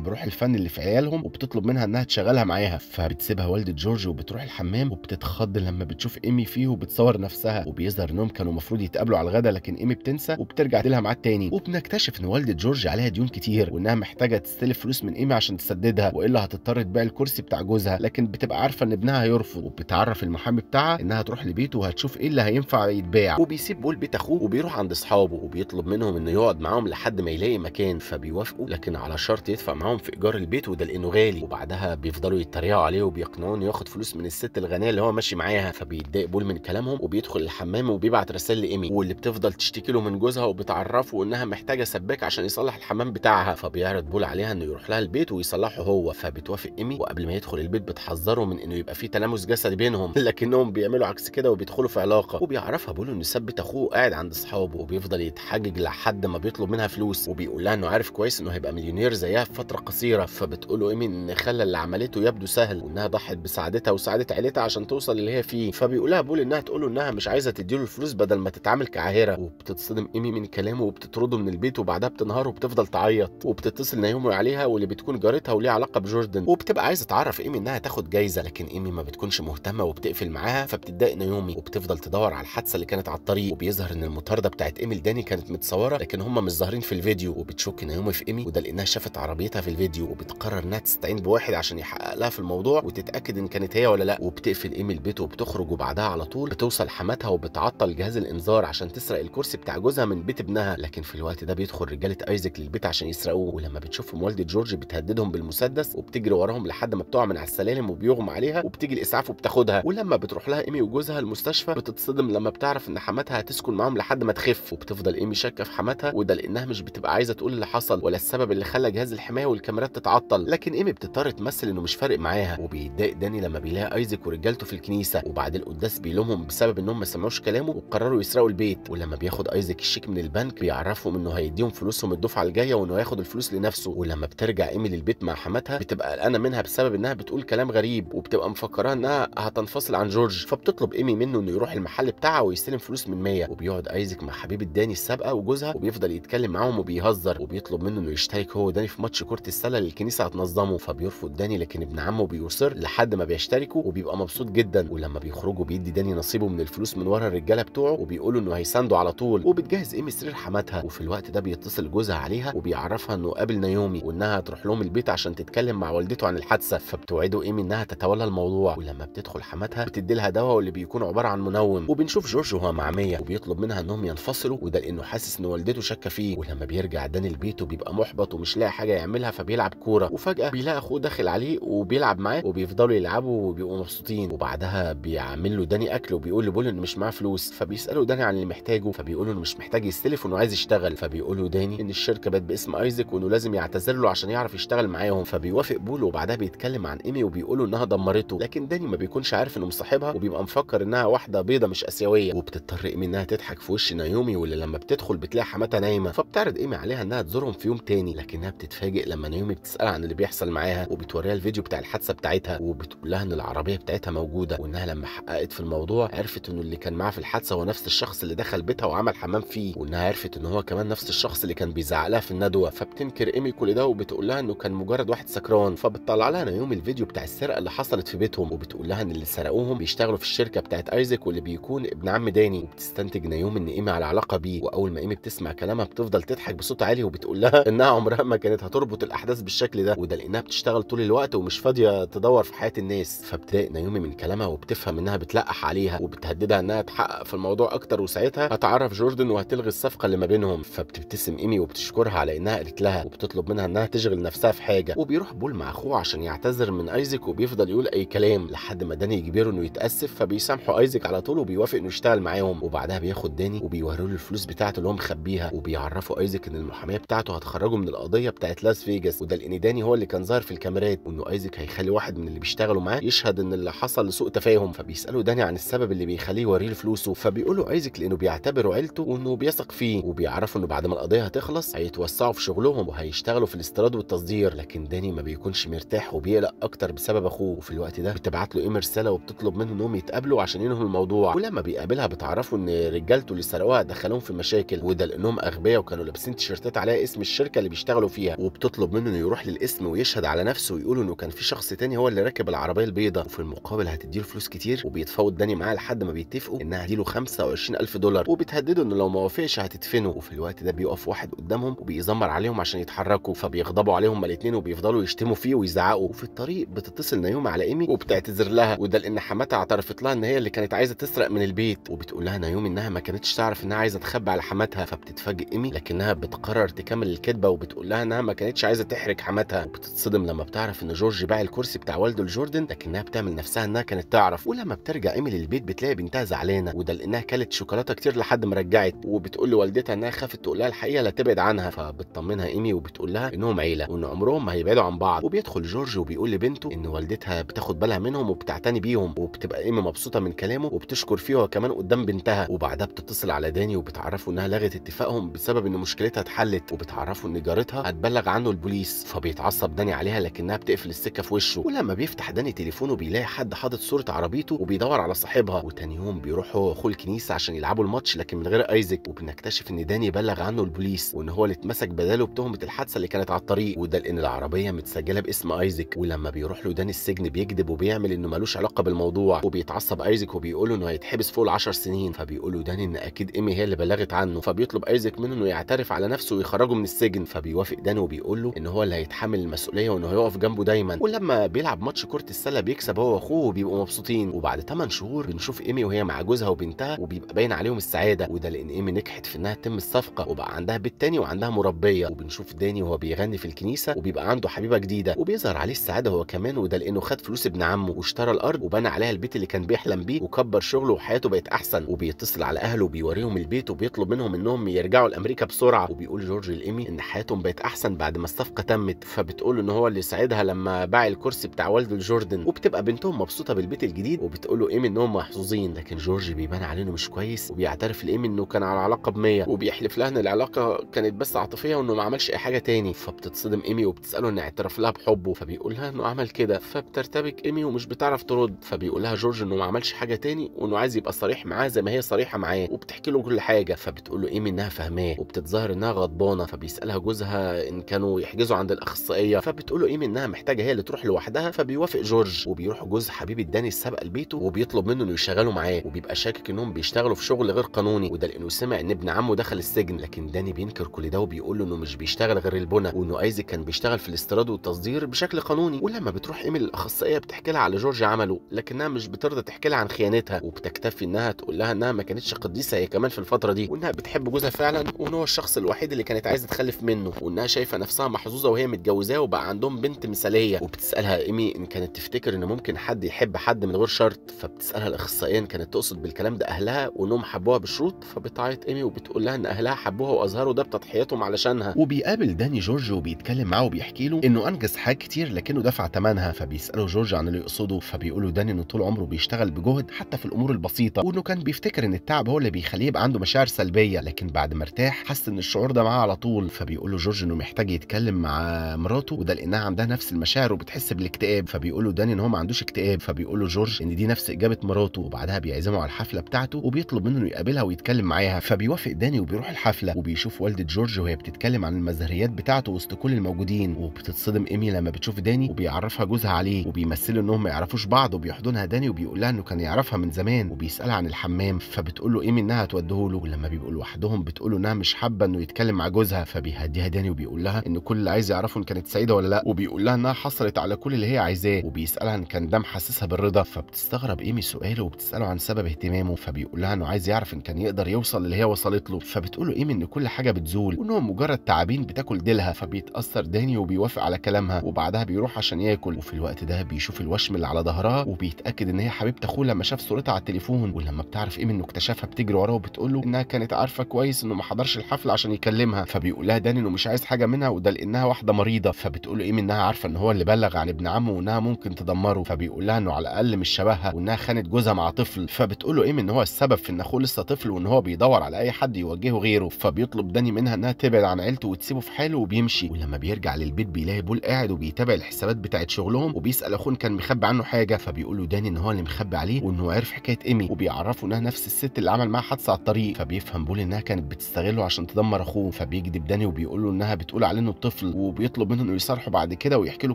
بروح الفن اللي في عيالهم وبتطلب منها انها تشغلها معاها فبتسيبها والده جورج وبتروح الحمام وبتتخض لما بتشوف ايمي فيه وبتصور نفسها وبيظهر انهم كانوا المفروض يتقابلوا على الغدا لكن ايمي بتنسى وبترجع لها معاد تاني وبنكتشف ان والده جورج عليها ديون كتير وانها محتاجه تستلف فلوس من ايمي عشان تسددها والا هتضطر تبيع الكرسي بتاع جوزها لكن بتبقى عارفه ان ابنها هيرفض وبتعرف المحامي بتاعها انها تروح لبيته وهتشوف ايه اللي هينفع يتباع وبيسيب بول بيت اخوه وبيروح عند اصحابه وبيطلب بيطلب منهم انه يقعد معاهم لحد ما يلاقي مكان فبيوافقوا لكن على شرط يدفع معاهم في ايجار البيت وده لانه غالي وبعدها بيفضلوا يتريقوا عليه وبيقنعوه ياخد فلوس من الست الغنيه اللي هو ماشي معاها فبيتضايق بول من كلامهم وبيدخل الحمام وبيبعت رسائل لايمي واللي بتفضل تشتكي له من جوزها وبتعرفه انها محتاجه سباك عشان يصلح الحمام بتاعها فبيعرض بول عليها انه يروح لها البيت ويصلحه هو فبتوافق ايمي وقبل ما يدخل البيت بتحذره من انه يبقى في تلامس جسدي بينهم لكنهم بيعملوا عكس كده وبيدخلوا في علاقه وبيعرفها بول انه ثبت اخوه قاعد عند اصحابه وبيفضل يتحج بتحجج لحد ما بيطلب منها فلوس وبيقول لها انه عارف كويس انه هيبقى مليونير زيها في فتره قصيره فبتقول له ايمي ان خلى اللي عملته يبدو سهل وانها ضحت بسعادتها وسعاده عيلتها عشان توصل اللي هي فيه فبيقول لها بول انها تقول له انها مش عايزه تديله الفلوس بدل ما تتعامل كعاهره وبتتصدم ايمي من كلامه وبتطرده من البيت وبعدها بتنهار وبتفضل تعيط وبتتصل نايومي عليها واللي بتكون جارتها وليها علاقه بجوردن وبتبقى عايزه تعرف ايمي انها تاخد جايزه لكن ايمي ما بتكونش مهتمه وبتقفل معاها فبتضايق نايومي وبتفضل تدور على الحادثه اللي كانت على الطريق وبيظهر ان المطارده بتاعت ايمي داني كانت متصوره لكن هم مش ظاهرين في الفيديو وبتشك ان في ايمي وده لانها شافت عربيتها في الفيديو وبتقرر انها تستعين بواحد عشان يحقق لها في الموضوع وتتاكد ان كانت هي ولا لا وبتقفل ايمي البيت وبتخرج وبعدها على طول بتوصل حماتها وبتعطل جهاز الانذار عشان تسرق الكرسي بتاع جوزها من بيت ابنها لكن في الوقت ده بيدخل رجاله ايزك للبيت عشان يسرقوه ولما بتشوفهم والده جورج بتهددهم بالمسدس وبتجري وراهم لحد ما بتقع من على السلالم وبيغمى عليها وبتيجي الاسعاف وبتاخدها ولما بتروح لها ايمي وجوزها المستشفى بتتصدم لما بتعرف ان حماتها هتسكن معاهم لحد ما تخف وبتفضل ايمي شاكه في حماتها وده لانها مش بتبقى عايزه تقول اللي حصل ولا السبب اللي خلى جهاز الحمايه والكاميرات تتعطل لكن ايمي بتضطر تمثل انه مش فارق معاها وبيتضايق داني لما بيلاقي ايزك ورجالته في الكنيسه وبعد القداس بيلومهم بسبب انهم ما سمعوش كلامه وقرروا يسرقوا البيت ولما بياخد ايزك الشيك من البنك بيعرفهم انه هيديهم فلوسهم الدفعه الجايه وانه هياخد الفلوس لنفسه ولما بترجع ايمي للبيت مع حماتها بتبقى قلقانه منها بسبب انها بتقول كلام غريب وبتبقى مفكراها انها هتنفصل عن جورج فبتطلب ايمي منه انه يروح المحل بتاعها ويستلم فلوس من ميا وبيقعد ايزك مع حبيبه داني السابقه وجوزها وبيفضل يتكلم معاهم وبيهزر وبيطلب منه انه يشترك هو وداني في ماتش كره السله اللي الكنيسه هتنظمه فبيرفض داني لكن ابن عمه بيصر لحد ما بيشتركوا وبيبقى مبسوط جدا ولما بيخرجوا بيدي داني نصيبه من الفلوس من ورا الرجاله بتوعه وبيقولوا انه هيسنده على طول وبتجهز ايمي سرير حماتها وفي الوقت ده بيتصل جوزها عليها وبيعرفها انه قابل نيومي وانها هتروح لهم البيت عشان تتكلم مع والدته عن الحادثه فبتوعده ايمي انها تتولى الموضوع ولما بتدخل حماتها بتدي لها دواء واللي بيكون عباره عن منوم وبنشوف جورج وهو مع مية وبيطلب منها انهم ينفصلوا وده لانه حاسس حاسس ان والدته شاكه فيه ولما بيرجع داني البيت وبيبقى محبط ومش لاقي حاجه يعملها فبيلعب كوره وفجاه بيلاقي اخوه داخل عليه وبيلعب معاه وبيفضلوا يلعبوا وبيبقوا مبسوطين وبعدها بيعمل له داني اكل وبيقول لبول انه مش معاه فلوس فبيساله داني عن اللي محتاجه فبيقول انه مش محتاج يستلف وانه عايز يشتغل فبيقول له داني ان الشركه بقت باسم ايزك وانه لازم يعتذر له عشان يعرف يشتغل معاهم فبيوافق بول وبعدها بيتكلم عن ايمي وبيقول له انها دمرته لكن داني ما بيكونش عارف انه مصاحبها وبيبقى مفكر انها واحده بيضه مش اسيويه وبتضطر ايمي انها تضحك في وش نايومي واللي لما بتدخل بتدخل بتلاقي حماتها نايمه فبتعرض ايمي عليها انها تزورهم في يوم تاني لكنها بتتفاجئ لما نايومي بتسال عن اللي بيحصل معاها وبتوريها الفيديو بتاع الحادثه بتاعتها وبتقول لها ان العربيه بتاعتها موجوده وانها لما حققت في الموضوع عرفت انه اللي كان معاها في الحادثه هو نفس الشخص اللي دخل بيتها وعمل حمام فيه وانها عرفت ان هو كمان نفس الشخص اللي كان بيزعق لها في الندوه فبتنكر ايمي كل ده وبتقول لها انه كان مجرد واحد سكران فبتطلع لها نايومي الفيديو بتاع السرقه اللي حصلت في بيتهم وبتقول لها ان اللي سرقوهم بيشتغلوا في الشركه بتاعت ايزك واللي بيكون ابن عم داني وبتستنتج نايومي ان ايمي على علاقه بيه واول ما ايمي بتسمع كلامها بتفضل تضحك بصوت عالي وبتقول لها انها عمرها ما كانت هتربط الاحداث بالشكل ده وده لانها بتشتغل طول الوقت ومش فاضيه تدور في حياه الناس فبتضايق نيومي من كلامها وبتفهم انها بتلقح عليها وبتهددها انها تحقق في الموضوع اكتر وساعتها هتعرف جوردن وهتلغي الصفقه اللي ما بينهم فبتبتسم ايمي وبتشكرها على انها قالت لها وبتطلب منها انها تشغل نفسها في حاجه وبيروح بول مع اخوه عشان يعتذر من ايزك وبيفضل يقول اي كلام لحد ما داني يجبره انه يتاسف فبيسامحه ايزك على طول وبيوافق انه يشتغل معاهم وبعدها بياخد داني وبيوريله الفلوس بتاعته اللي مخبيها وبيعرفوا ايزك ان المحاميه بتاعته هتخرجه من القضيه بتاعت لاس فيجاس وده الانيداني هو اللي كان ظاهر في الكاميرات وانه ايزك هيخلي واحد من اللي بيشتغلوا معاه يشهد ان اللي حصل لسوء تفاهم فبيسالوا داني عن السبب اللي بيخليه يوريه فلوسه فبيقول له ايزك لانه بيعتبره عيلته وانه بيثق فيه وبيعرفوا انه بعد ما القضيه هتخلص هيتوسعوا في شغلهم وهيشتغلوا في الاستيراد والتصدير لكن داني ما بيكونش مرتاح وبيقلق اكتر بسبب اخوه وفي الوقت ده بتبعت له ايميل رساله وبتطلب منه انهم يتقابلوا عشان ينهوا الموضوع ولما بيقابلها بتعرفه ان رجالته اللي سرقوها دخلوهم في مشاكل مشاكل وده لانهم اغبياء وكانوا لابسين تيشيرتات عليها اسم الشركه اللي بيشتغلوا فيها وبتطلب منه انه يروح للاسم ويشهد على نفسه ويقول انه كان في شخص تاني هو اللي راكب العربيه البيضاء وفي المقابل هتديله فلوس كتير وبيتفاوض داني معاه لحد ما بيتفقوا انها له 25000 دولار وبتهدده انه لو ما وافقش هتدفنه وفي الوقت ده بيقف واحد قدامهم وبيزمر عليهم عشان يتحركوا فبيغضبوا عليهم الاثنين وبيفضلوا يشتموا فيه ويزعقوا وفي الطريق بتتصل نايومي على ايمي وبتعتذر لها وده لان حماتها اعترفت لها ان هي اللي كانت عايزه تسرق من البيت وبتقول لها نيومي انها ما كانتش تعرف انها عايزه تخبي على حماتها حماتها فبتتفاجئ لكنها بتقرر تكمل الكذبه وبتقول لها انها ما كانتش عايزه تحرج حماتها وبتتصدم لما بتعرف ان جورج باع الكرسي بتاع والده لجوردن لكنها بتعمل نفسها انها كانت تعرف ولما بترجع ايمي للبيت بتلاقي بنتها زعلانه وده لانها كلت شوكولاته كتير لحد ما رجعت وبتقول لوالدتها انها خافت تقول لها الحقيقه لا تبعد عنها فبتطمنها ايمي وبتقول لها انهم عيله وان عمرهم ما هيبعدوا عن بعض وبيدخل جورج وبيقول لبنته ان والدتها بتاخد بالها منهم وبتعتني بيهم وبتبقى ايمي مبسوطه من كلامه وبتشكر فيه وكمان قدام بنتها وبعدها بتتصل على داني وبتعرفه انها لغت اتفاقهم بسبب ان مشكلتها اتحلت وبتعرفه ان جارتها هتبلغ عنه البوليس فبيتعصب داني عليها لكنها بتقفل السكه في وشه ولما بيفتح داني تليفونه بيلاقي حد حاطط صوره عربيته وبيدور على صاحبها وتاني يوم بيروح هو واخوه الكنيسه عشان يلعبوا الماتش لكن من غير ايزك وبنكتشف ان داني بلغ عنه البوليس وان هو اللي اتمسك بداله بتهمه الحادثه اللي كانت على الطريق وده لان العربيه متسجله باسم ايزك ولما بيروح له داني السجن بيكذب وبيعمل انه ملوش علاقه بالموضوع وبيتعصب ايزك وبيقول له انه هيتحبس فوق ال 10 سنين فبيقول له داني ان اكيد امي هي اللي بلغت عنه فبيطلب ايزك منه انه يعترف على نفسه ويخرجه من السجن فبيوافق داني وبيقول له ان هو اللي هيتحمل المسؤوليه وانه هيقف جنبه دايما ولما بيلعب ماتش كره السله بيكسب هو واخوه وبيبقوا مبسوطين وبعد 8 شهور بنشوف ايمي وهي مع جوزها وبنتها وبيبقى باين عليهم السعاده وده لان ايمي نجحت في انها تتم الصفقه وبقى عندها بيت تاني وعندها مربيه وبنشوف داني وهو بيغني في الكنيسه وبيبقى عنده حبيبه جديده وبيظهر عليه السعاده هو كمان وده لانه خد فلوس ابن عمه واشترى الارض وبنى عليها البيت اللي كان بيحلم بيه وكبر شغله وحياته بقت احسن وبيتصل على اهله وبيوريهم البيت وبيطلب منهم منهم يرجعوا لامريكا بسرعه وبيقول جورج الايمي ان حياتهم بقت احسن بعد ما الصفقه تمت فبتقول ان هو اللي ساعدها لما باع الكرسي بتاع والده لجوردن وبتبقى بنتهم مبسوطه بالبيت الجديد وبتقول له ايمي انهم محظوظين لكن جورج بيبان عليه مش كويس وبيعترف لايمي انه كان على علاقه ب100 وبيحلف لها ان العلاقه كانت بس عاطفيه وانه ما عملش اي حاجه تاني فبتتصدم ايمي وبتساله ان اعترف لها بحبه فبيقول لها انه عمل كده فبترتبك ايمي ومش بتعرف ترد فبيقول لها جورج انه ما عملش حاجه تاني وانه عايز يبقى صريح معاها زي ما هي صريحه معاه وبتحكي له كل حاجه فبتقول له ايه منها فاهماه وبتتظاهر انها غضبانه فبيسالها جوزها ان كانوا يحجزوا عند الاخصائيه فبتقول له ايه منها محتاجه هي اللي تروح لوحدها فبيوافق جورج وبيروح جوز حبيب الداني السابق لبيته وبيطلب منه انه يشغله معاه وبيبقى شاكك انهم بيشتغلوا في شغل غير قانوني وده لانه سمع ان ابن عمه دخل السجن لكن داني بينكر كل ده وبيقول له انه مش بيشتغل غير البنا وانه ايزك كان بيشتغل في الاستيراد والتصدير بشكل قانوني ولما بتروح ايميل الاخصائيه بتحكي لها على جورج عمله لكنها مش بترضى تحكي لها عن خيانتها وبتكتفي انها تقول لها انها ما كانتش قديسه هي كمان في الفتره دي وانها بتحب بتحب جوزها فعلا وان هو الشخص الوحيد اللي كانت عايزه تخلف منه وانها شايفه نفسها محظوظه وهي متجوزاه وبقى عندهم بنت مثاليه وبتسالها ايمي ان كانت تفتكر ان ممكن حد يحب حد من غير شرط فبتسالها الاخصائيه ان كانت تقصد بالكلام ده اهلها وانهم حبوها بشروط فبتعيط ايمي وبتقول لها ان اهلها حبوها واظهروا ده بتضحياتهم علشانها وبيقابل داني جورج وبيتكلم معاه وبيحكي له انه انجز حاجات كتير لكنه دفع ثمنها فبيساله جورج عن اللي يقصده فبيقولوا داني انه طول عمره بيشتغل بجهد حتى في الامور البسيطه وانه كان بيفتكر ان التعب هو اللي بيخليه يبقى عنده مشاعر سلبيه لكن بعد ما ارتاح حس ان الشعور ده معاه على طول فبيقول له جورج انه محتاج يتكلم مع مراته وده لانها عندها نفس المشاعر وبتحس بالاكتئاب فبيقول له داني ان هو ما عندوش اكتئاب فبيقول له جورج ان دي نفس اجابه مراته وبعدها بيعزمه على الحفله بتاعته وبيطلب منه انه يقابلها ويتكلم معاها فبيوافق داني وبيروح الحفله وبيشوف والده جورج وهي بتتكلم عن المزهريات بتاعته وسط كل الموجودين وبتتصدم ايمي لما بتشوف داني وبيعرفها جوزها عليه وبيمثلوا انهم ما يعرفوش بعض وبيحضنها داني وبيقول لها انه كان يعرفها من زمان وبيسالها عن الحمام فبتقول له ايمي انها توديه له ولما بيبقوا لوحدهم بتقوله انها مش حابه انه يتكلم مع جوزها فبيهديها داني وبيقول لها ان كل اللي عايز يعرفه ان كانت سعيده ولا لا وبيقول لها انها حصلت على كل اللي هي عايزاه وبيسالها ان كان ده محسسها بالرضا فبتستغرب ايمي سؤاله وبتساله عن سبب اهتمامه فبيقول لها انه عايز يعرف ان كان يقدر يوصل للي هي وصلت له فبتقول له ايمي ان كل حاجه بتزول وانهم مجرد تعابين بتاكل ديلها فبيتاثر داني وبيوافق على كلامها وبعدها بيروح عشان ياكل وفي الوقت ده بيشوف الوشم اللي على ظهرها وبيتاكد ان هي حبيبه اخوه لما شاف صورتها على التليفون ولما بتعرف ايمي انه اكتشفها بتجري وراه وبتقول له انها كانت عارفه عارفه كويس انه ما حضرش الحفله عشان يكلمها فبيقول لها داني انه مش عايز حاجه منها وده لانها واحده مريضه فبتقول له ايمي انها عارفه ان هو اللي بلغ عن ابن عمه وانها ممكن تدمره فبيقول لها انه على الاقل مش شبهها وانها خانت جوزها مع طفل فبتقول له ايمي ان هو السبب في ان اخوه لسه طفل وان هو بيدور على اي حد يوجهه غيره فبيطلب داني منها انها تبعد عن عيلته وتسيبه في حاله وبيمشي ولما بيرجع للبيت بيلاقي بول قاعد وبيتابع الحسابات بتاعت شغلهم وبيسال اخوه كان مخبي عنه حاجه فبيقول له داني ان هو اللي مخبي عليه وانه عرف حكايه ايمي وبيعرفه انها نفس الست اللي عمل معاها حادثه على الطريق فبيفهم بول انها كانت بتستغله عشان تدمر اخوه فبيكذب داني وبيقول له انها بتقول عليه انه طفل وبيطلب منه انه يصارحه بعد كده ويحكي له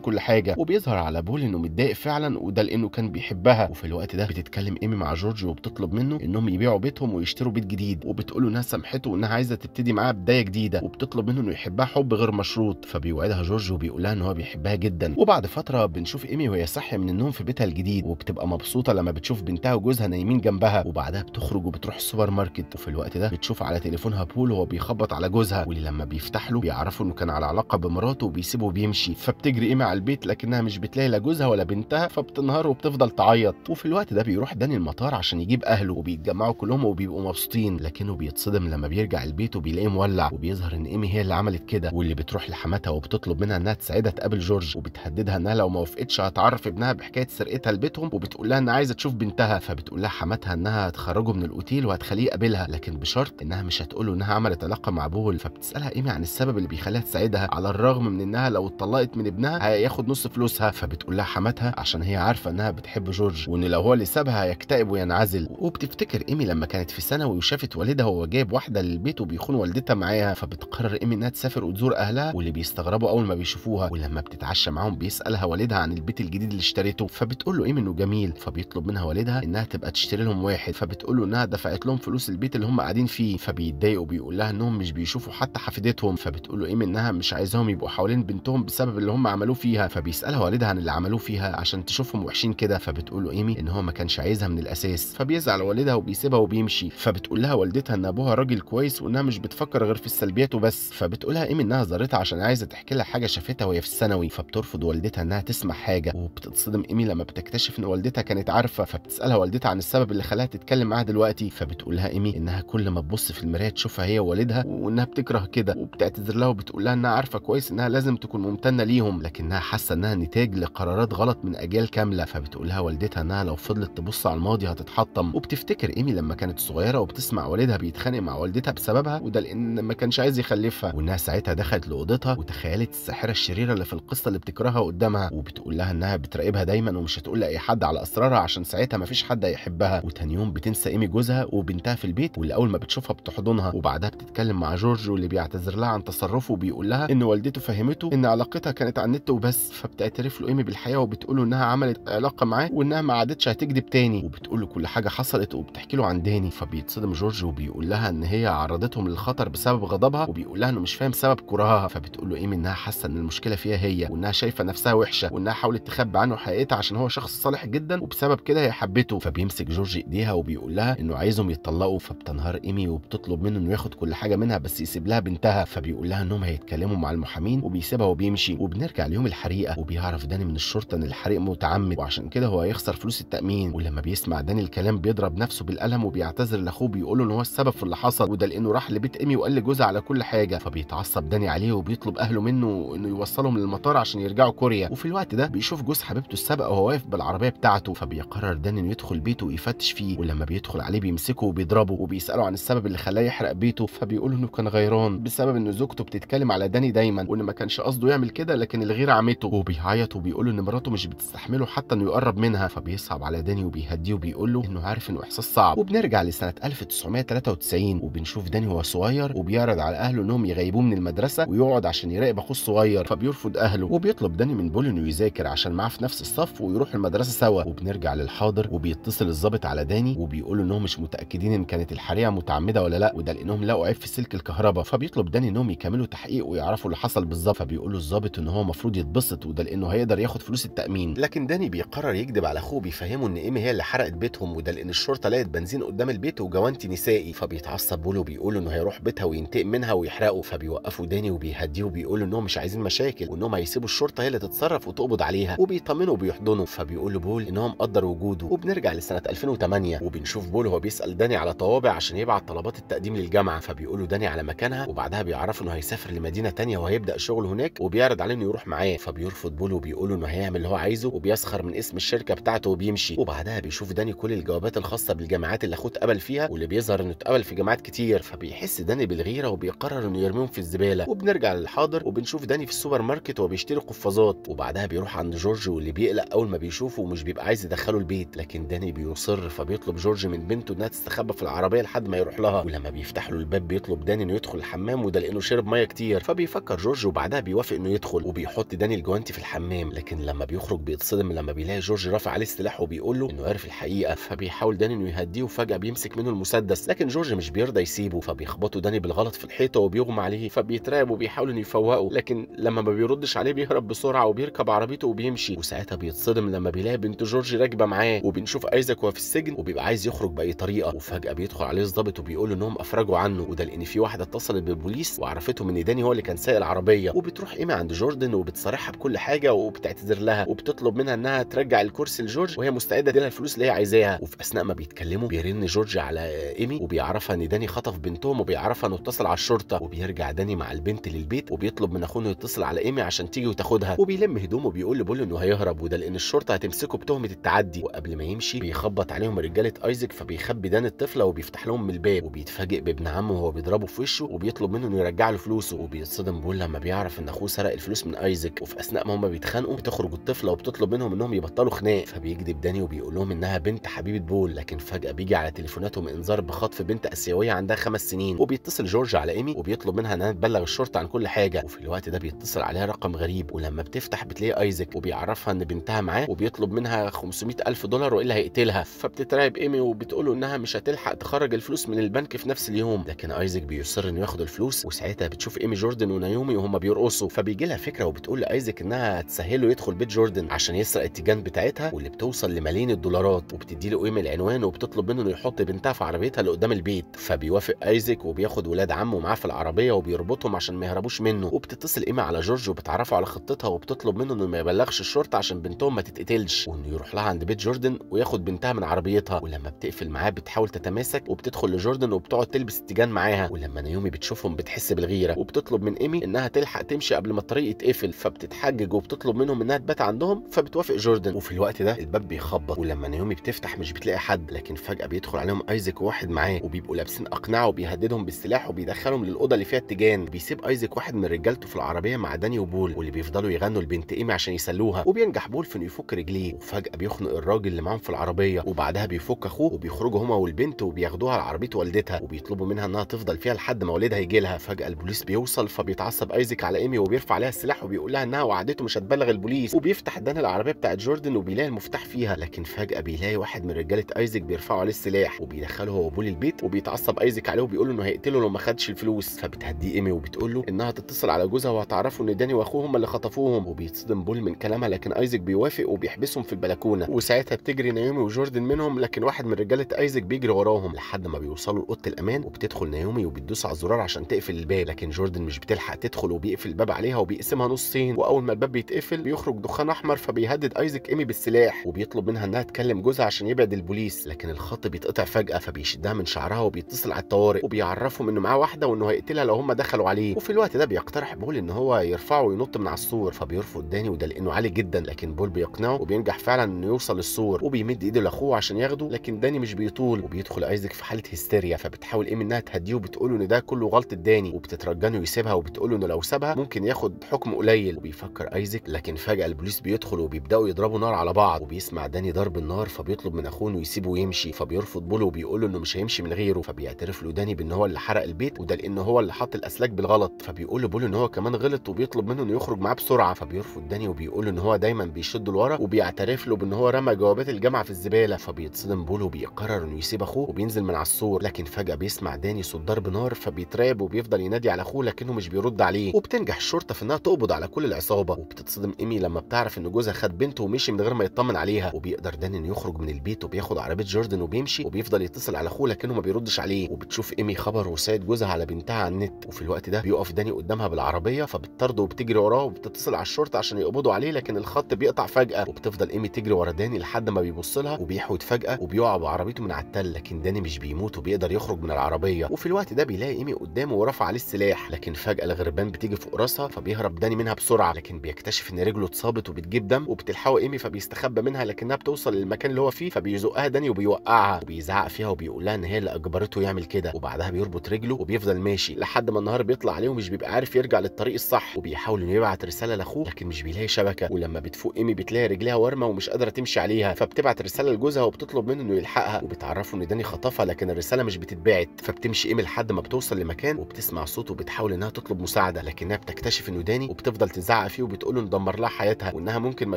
كل حاجه وبيظهر على بول انه متضايق فعلا وده لانه كان بيحبها وفي الوقت ده بتتكلم ايمي مع جورج وبتطلب منه انهم يبيعوا بيتهم ويشتروا بيت جديد وبتقول له انها سامحته وانها عايزه تبتدي معاه بدايه جديده وبتطلب منه انه يحبها حب غير مشروط فبيوعدها جورج وبيقول لها ان هو بيحبها جدا وبعد فتره بنشوف ايمي وهي صاحيه من النوم في بيتها الجديد وبتبقى مبسوطه لما بتشوف بنتها وجوزها نايمين جنبها وبعدها بتخرج وبتروح السوبر ماركت وفي الوقت ده بتشوف على تليفونها بول وهو بيخبط على جوزها واللي لما بيفتح له بيعرفوا انه كان على علاقه بمراته وبيسيبه وبيمشي فبتجري ايمي على البيت لكنها مش بتلاقي لا جوزها ولا بنتها فبتنهار وبتفضل تعيط وفي الوقت ده بيروح داني المطار عشان يجيب اهله وبيتجمعوا كلهم وبيبقوا مبسوطين لكنه بيتصدم لما بيرجع البيت وبيلاقيه مولع وبيظهر ان ايمي هي اللي عملت كده واللي بتروح لحماتها وبتطلب منها انها تساعدها تقابل جورج وبتهددها انها لو ما وافقتش هتعرف ابنها بحكايه سرقتها لبيتهم وبتقول لها انها عايزه تشوف بنتها فبتقول لها حماتها انها هتخرجه من الاوتيل وهتخليه يقابلها لكن بشرط انها مش هتقوله انها عملت علاقه مع بول فبتسالها ايمي يعني عن السبب اللي بيخليها تساعدها على الرغم من انها لو اتطلقت من ابنها هياخد نص فلوسها فبتقول لها حماتها عشان هي عارفه انها بتحب جورج وان لو هو اللي سابها هيكتئب وينعزل وبتفتكر ايمي لما كانت في ثانوي وشافت والدها وهو جايب واحده للبيت وبيخون والدتها معاها فبتقرر ايمي انها تسافر وتزور اهلها واللي بيستغربوا اول ما بيشوفوها ولما بتتعشى معاهم بيسالها والدها عن البيت الجديد اللي اشتريته فبتقول له ايمي انه جميل فبيطلب منها والدها انها تبقى تشتري لهم واحد فبتقول له انها دفعت لهم فلوس البيت اللي هم قاعدين فيه فبيتضايقوا بيقول لها انهم مش بيشوفوا حتى حفيدتهم فبتقول له ايمي انها مش عايزاهم يبقوا حوالين بنتهم بسبب اللي هم عملوه فيها فبيسالها والدها عن اللي عملوه فيها عشان تشوفهم وحشين كده فبتقول له ايمي ان هو ما كانش عايزها من الاساس فبيزعل والدها وبيسيبها وبيمشي فبتقول لها والدتها ان ابوها راجل كويس وانها مش بتفكر غير في السلبيات وبس فبتقولها ايمي انها زارتها عشان عايزه تحكي لها حاجه شافتها وهي في الثانوي فبترفض والدتها انها تسمع حاجه وبتتصدم ايمي لما بتكتشف ان والدتها كانت عارفه فبتسالها والدتها عن السبب اللي خلاها تتكلم معاها دلوقتي فبتقولها ايمي انها كل ما تبص في المرايه تشوفها هي ووالدها وانها بتكره كده وبتعتذر لها وبتقول لها انها عارفه كويس انها لازم تكون ممتنه ليهم لكنها حاسه انها نتاج لقرارات غلط من اجيال كامله فبتقول لها والدتها انها لو فضلت تبص على الماضي هتتحطم وبتفتكر ايمي لما كانت صغيره وبتسمع والدها بيتخانق مع والدتها بسببها وده لان ما كانش عايز يخلفها وانها ساعتها دخلت لاوضتها وتخيلت الساحره الشريره اللي في القصه اللي بتكرهها قدامها وبتقول لها انها بتراقبها دايما ومش هتقول لاي حد على اسرارها عشان ساعتها ما فيش حد هيحبها وتاني يوم بتنسى ايمي جوزها وبنتها في البيت واللي اول ما بتشوفها بتحضنها وبعدها بتتكلم مع جورج واللي بيعتذر لها عن تصرفه وبيقول لها ان والدته فهمته ان علاقتها كانت على النت وبس فبتعترف له ايمي بالحقيقه وبتقول له انها عملت علاقه معاه وانها ما عادتش هتكذب تاني وبتقول له كل حاجه حصلت وبتحكي له عن داني فبيتصدم جورج وبيقول لها ان هي عرضتهم للخطر بسبب غضبها وبيقول لها انه مش فاهم سبب كرهها فبتقول له ايمي انها حاسه ان المشكله فيها هي وانها شايفه نفسها وحشه وانها حاولت تخبي عنه حقيقتها عشان هو شخص صالح جدا وبسبب كده هي حبته فبيمسك جورج ايديها وبيقول لها انه عايزهم يتطلقوا فبتنهار ايمي وب بتطلب منه انه ياخد كل حاجه منها بس يسيب لها بنتها فبيقول لها انهم هيتكلموا مع المحامين وبيسيبها وبيمشي وبنرجع ليوم الحريقه وبيعرف داني من الشرطه ان الحريق متعمد وعشان كده هو هيخسر فلوس التامين ولما بيسمع داني الكلام بيضرب نفسه بالقلم وبيعتذر لاخوه بيقول له ان هو السبب في اللي حصل وده لانه راح لبيت ايمي وقال لجوزها على كل حاجه فبيتعصب داني عليه وبيطلب اهله منه انه يوصلهم للمطار عشان يرجعوا كوريا وفي الوقت ده بيشوف جوز حبيبته السابقه وهو واقف بالعربيه بتاعته فبيقرر داني انه يدخل بيته ويفتش فيه ولما بيدخل عليه بيمسكه وبيضربه وبيساله عن السبب اللي خلاه يحرق بيته فبيقول انه كان غيران بسبب ان زوجته بتتكلم على داني دايما وان ما كانش قصده يعمل كده لكن الغيره عمته وبيعيط وبيقول ان مراته مش بتستحمله حتى انه يقرب منها فبيصعب على داني وبيهديه وبيقول له انه عارف انه احساس صعب وبنرجع لسنه 1993 وبنشوف داني وهو صغير وبيعرض على اهله انهم يغيبوه من المدرسه ويقعد عشان يراقب اخوه الصغير فبيرفض اهله وبيطلب داني من بول انه يذاكر عشان معاه في نفس الصف ويروح المدرسه سوا وبنرجع للحاضر وبيتصل الضابط على داني وبيقول انهم مش متاكدين ان كانت الحريقه متعمده كده ولا لا وده لانهم لقوا عيب في سلك الكهرباء فبيطلب داني انهم يكملوا تحقيق ويعرفوا اللي حصل بالظبط فبيقول الظابط ان هو المفروض يتبسط وده لانه هيقدر ياخد فلوس التامين لكن داني بيقرر يكذب على اخوه بيفهمه ان ايمي هي اللي حرقت بيتهم وده لان الشرطه لقت بنزين قدام البيت وجوانتي نسائي فبيتعصب بوله بيقول انه هيروح بيتها وينتقم منها ويحرقه فبيوقفوا داني وبيهديه وبيقولوا انهم مش عايزين مشاكل وانهم هيسيبوا الشرطه هي اللي تتصرف وتقبض عليها وبيطمنوا وبيحضنوا فبيقول بول انهم قدر وجوده وبنرجع لسنه 2008 وبنشوف بول هو بيسال داني على طوابع عشان يبعت طلبات طلبات التقديم للجامعه فبيقولوا داني على مكانها وبعدها بيعرفوا انه هيسافر لمدينه تانية وهيبدا شغل هناك وبيعرض عليه انه يروح معاه فبيرفض بولو وبيقولوا انه هيعمل اللي هو عايزه وبيسخر من اسم الشركه بتاعته وبيمشي وبعدها بيشوف داني كل الجوابات الخاصه بالجامعات اللي اخوه اتقبل فيها واللي بيظهر انه اتقبل في جامعات كتير فبيحس داني بالغيره وبيقرر انه يرميهم في الزباله وبنرجع للحاضر وبنشوف داني في السوبر ماركت وبيشتري قفازات وبعدها بيروح عند جورج واللي بيقلق اول ما بيشوفه ومش بيبقى عايز يدخله البيت لكن داني بيصر فبيطلب جورج من بنته انها تستخبى في العربيه لحد ما يروح لها ولما بيفتح له الباب بيطلب داني انه يدخل الحمام وده لانه شرب ميه كتير فبيفكر جورج وبعدها بيوافق انه يدخل وبيحط داني الجوانتي في الحمام لكن لما بيخرج بيتصدم لما بيلاقي جورج رافع عليه السلاح وبيقول له انه عارف الحقيقه فبيحاول داني انه يهديه وفجاه بيمسك منه المسدس لكن جورج مش بيرضى يسيبه فبيخبطه داني بالغلط في الحيطه وبيغمى عليه فبيترعب وبيحاول انه يفوقه لكن لما ما بيردش عليه بيهرب بسرعه وبيركب عربيته وبيمشي وساعتها بيتصدم لما بيلاقي بنت جورج راكبه معاه وبنشوف ايزاك وهو في السجن وبيبقى عايز يخرج باي طريقه وفجاه بيدخل عليه الضابط وبيقول بتقول انهم افرجوا عنه وده لان في واحده اتصلت بالبوليس وعرفته ان داني هو اللي كان سايق العربيه وبتروح ايمي عند جوردن وبتصارحها بكل حاجه وبتعتذر لها وبتطلب منها انها ترجع الكرسي لجورج وهي مستعده تديلها الفلوس اللي هي عايزاها وفي اثناء ما بيتكلموا بيرن جورج على ايمي وبيعرفها ان داني خطف بنتهم وبيعرفها انه اتصل على الشرطه وبيرجع داني مع البنت للبيت وبيطلب من اخوه يتصل على ايمي عشان تيجي وتاخدها وبيلم هدومه وبيقول لبول انه هيهرب وده لان الشرطه هتمسكه بتهمه التعدي وقبل ما يمشي بيخبط عليهم رجاله ايزك فبيخبي داني الطفله وبيفتح لهم الباب بيتفاجئ بابن عمه وهو بيضربه في وشه وبيطلب منه انه يرجع له فلوسه وبيتصدم بول لما بيعرف ان اخوه سرق الفلوس من ايزك وفي اثناء ما هما بيتخانقوا بتخرج الطفله وبتطلب منهم انهم يبطلوا خناق فبيكذب داني وبيقول لهم انها بنت حبيبه بول لكن فجاه بيجي على تليفوناتهم انذار بخطف بنت اسيويه عندها خمس سنين وبيتصل جورج على ايمي وبيطلب منها انها تبلغ الشرطه عن كل حاجه وفي الوقت ده بيتصل عليها رقم غريب ولما بتفتح بتلاقي ايزك وبيعرفها ان بنتها معاه وبيطلب منها 500 الف دولار والا هيقتلها فبتترعب ايمي وبتقول انها مش هتلحق تخرج الفلوس من البنك البنك في نفس اليوم لكن ايزك بيصر انه ياخد الفلوس وساعتها بتشوف ايمي جوردن ونايومي وهم بيرقصوا فبيجي لها فكره وبتقول لايزك انها تسهله يدخل بيت جوردن عشان يسرق التيجان بتاعتها واللي بتوصل لملايين الدولارات وبتدي له ايمي العنوان وبتطلب منه انه يحط بنتها في عربيتها اللي قدام البيت فبيوافق ايزك وبياخد ولاد عمه معاه في العربيه وبيربطهم عشان ما يهربوش منه وبتتصل ايمي على جورج وبتعرفه على خطتها وبتطلب منه انه ما يبلغش الشرطه عشان بنتهم ما تتقتلش وانه يروح لها عند بيت جوردن وياخد بنتها من عربيتها ولما بتقفل معاه بتحاول تتماسك وبتدخل لجوردن وبتقعد تلبس التيجان معاها ولما نيومي بتشوفهم بتحس بالغيره وبتطلب من ايمي انها تلحق تمشي قبل ما الطريق يتقفل فبتتحجج وبتطلب منهم انها تبات عندهم فبتوافق جوردن وفي الوقت ده الباب بيخبط ولما نيومي بتفتح مش بتلاقي حد لكن فجاه بيدخل عليهم ايزك وواحد معاه وبيبقوا لابسين اقنعه وبيهددهم بالسلاح وبيدخلهم للاوضه اللي فيها التيجان بيسيب ايزك واحد من رجالته في العربيه مع داني وبول واللي بيفضلوا يغنوا لبنت ايمي عشان يسلوها وبينجح بول في انه يفك رجليه وفجاه بيخنق الراجل اللي معاهم في العربيه وبعدها بيفك اخوه وبيخرجوا هما والبنت وبياخدوها لعربيه والدتها والدتها وبيطلبوا منها انها تفضل فيها لحد ما والدها يجي لها فجاه البوليس بيوصل فبيتعصب ايزك على ايمي وبيرفع عليها السلاح وبيقول لها انها وعدته مش هتبلغ البوليس وبيفتح دان العربيه بتاعت جوردن وبيلاقي المفتاح فيها لكن فجاه بيلاقي واحد من رجاله ايزك بيرفعوا عليه السلاح وبيدخله هو وبولي البيت وبيتعصب ايزك عليه وبيقول له انه هيقتله لو ما خدش الفلوس فبتهديه ايمي وبتقول له انها تتصل على جوزها وهتعرفه ان داني واخوه هم اللي خطفوهم وبيتصدم بول من كلامها لكن ايزك بيوافق وبيحبسهم في البلكونه وساعتها بتجري نيومي وجوردن منهم لكن واحد من رجاله ايزك بيجري وراهم لحد ما بيوصلوا اوضه الامان وبتدخل نيومي وبتدوس على الزرار عشان تقفل الباب لكن جوردن مش بتلحق تدخل وبيقفل الباب عليها وبيقسمها نصين واول ما الباب بيتقفل بيخرج دخان احمر فبيهدد ايزك ايمي بالسلاح وبيطلب منها انها تكلم جوزها عشان يبعد البوليس لكن الخط بيتقطع فجاه فبيشدها من شعرها وبيتصل على الطوارئ وبيعرفهم انه معاه واحده وانه هيقتلها لو هم دخلوا عليه وفي الوقت ده بيقترح بول ان هو يرفعه وينط من على السور فبيرفض داني وده لانه عالي جدا لكن بول بيقنعه وبينجح فعلا انه يوصل للسور وبيمد ايده لاخوه عشان ياخده لكن داني مش بيطول وبيدخل ايزك في حاله هستيريا فبتحاول ايه منها تهديه وبتقوله ان ده كله غلطه داني وبتترجنه يسيبها وبتقوله انه لو سابها ممكن ياخد حكم قليل وبيفكر ايزك لكن فجاه البوليس بيدخل وبيبداوا يضربوا نار على بعض وبيسمع داني ضرب النار فبيطلب من اخوه انه يسيبه ويمشي فبيرفض بوله وبيقول له انه مش هيمشي من غيره فبيعترف له داني بان هو اللي حرق البيت وده لان هو اللي حط الاسلاك بالغلط فبيقول له بوله ان هو كمان غلط وبيطلب منه انه يخرج معاه بسرعه فبيرفض داني وبيقول له ان هو دايما بيشد لورا وبيعترف له بان هو رمى جوابات الجامعه في الزباله فبيتصدم بوله وبيقرر انه يسيب اخوه وبينزل من على السور لكن فجأة بيسمع داني صوت ضرب نار فبيتراب وبيفضل ينادي على اخوه لكنه مش بيرد عليه وبتنجح الشرطة في انها تقبض على كل العصابة وبتتصدم ايمي لما بتعرف ان جوزها خد بنته ومشي من غير ما يطمن عليها وبيقدر داني انه يخرج من البيت وبياخد عربية جوردن وبيمشي وبيفضل يتصل على اخوه لكنه ما بيردش عليه وبتشوف ايمي خبر وسايد جوزها على بنتها على النت وفي الوقت ده بيقف داني قدامها بالعربية فبتطرده وبتجري وراه وبتتصل على الشرطة عشان يقبضوا عليه لكن الخط بيقطع فجأة وبتفضل ايمي تجري ورا داني لحد ما بيبص لها وبيحود فجأة وبيقع بعربيته من على التل لكن داني مش بيموت وبيقدر بيخرج من العربيه وفي الوقت ده بيلاقي ايمي قدامه ورفع عليه السلاح لكن فجاه الغربان بتيجي فوق راسها فبيهرب داني منها بسرعه لكن بيكتشف ان رجله اتصابت وبتجيب دم وبتلحقه ايمي فبيستخبى منها لكنها بتوصل للمكان اللي هو فيه فبيزقها داني وبيوقعها وبيزعق فيها وبيقول لها ان هي اللي اجبرته يعمل كده وبعدها بيربط رجله وبيفضل ماشي لحد ما النهار بيطلع عليه ومش بيبقى عارف يرجع للطريق الصح وبيحاول انه يبعت رساله لاخوه لكن مش بيلاقي شبكه ولما بتفوق ايمي بتلاقي رجليها وارمه ومش قادره تمشي عليها فبتبعت رساله لجوزها وبتطلب منه انه يلحقها وبتعرفه ان داني خطفها لكن الرساله مش بت بتتبعت فبتمشي ايميل لحد ما بتوصل لمكان وبتسمع صوته وبتحاول انها تطلب مساعده لكنها بتكتشف انه داني وبتفضل تزعق فيه وبتقول له دمر لها حياتها وانها ممكن ما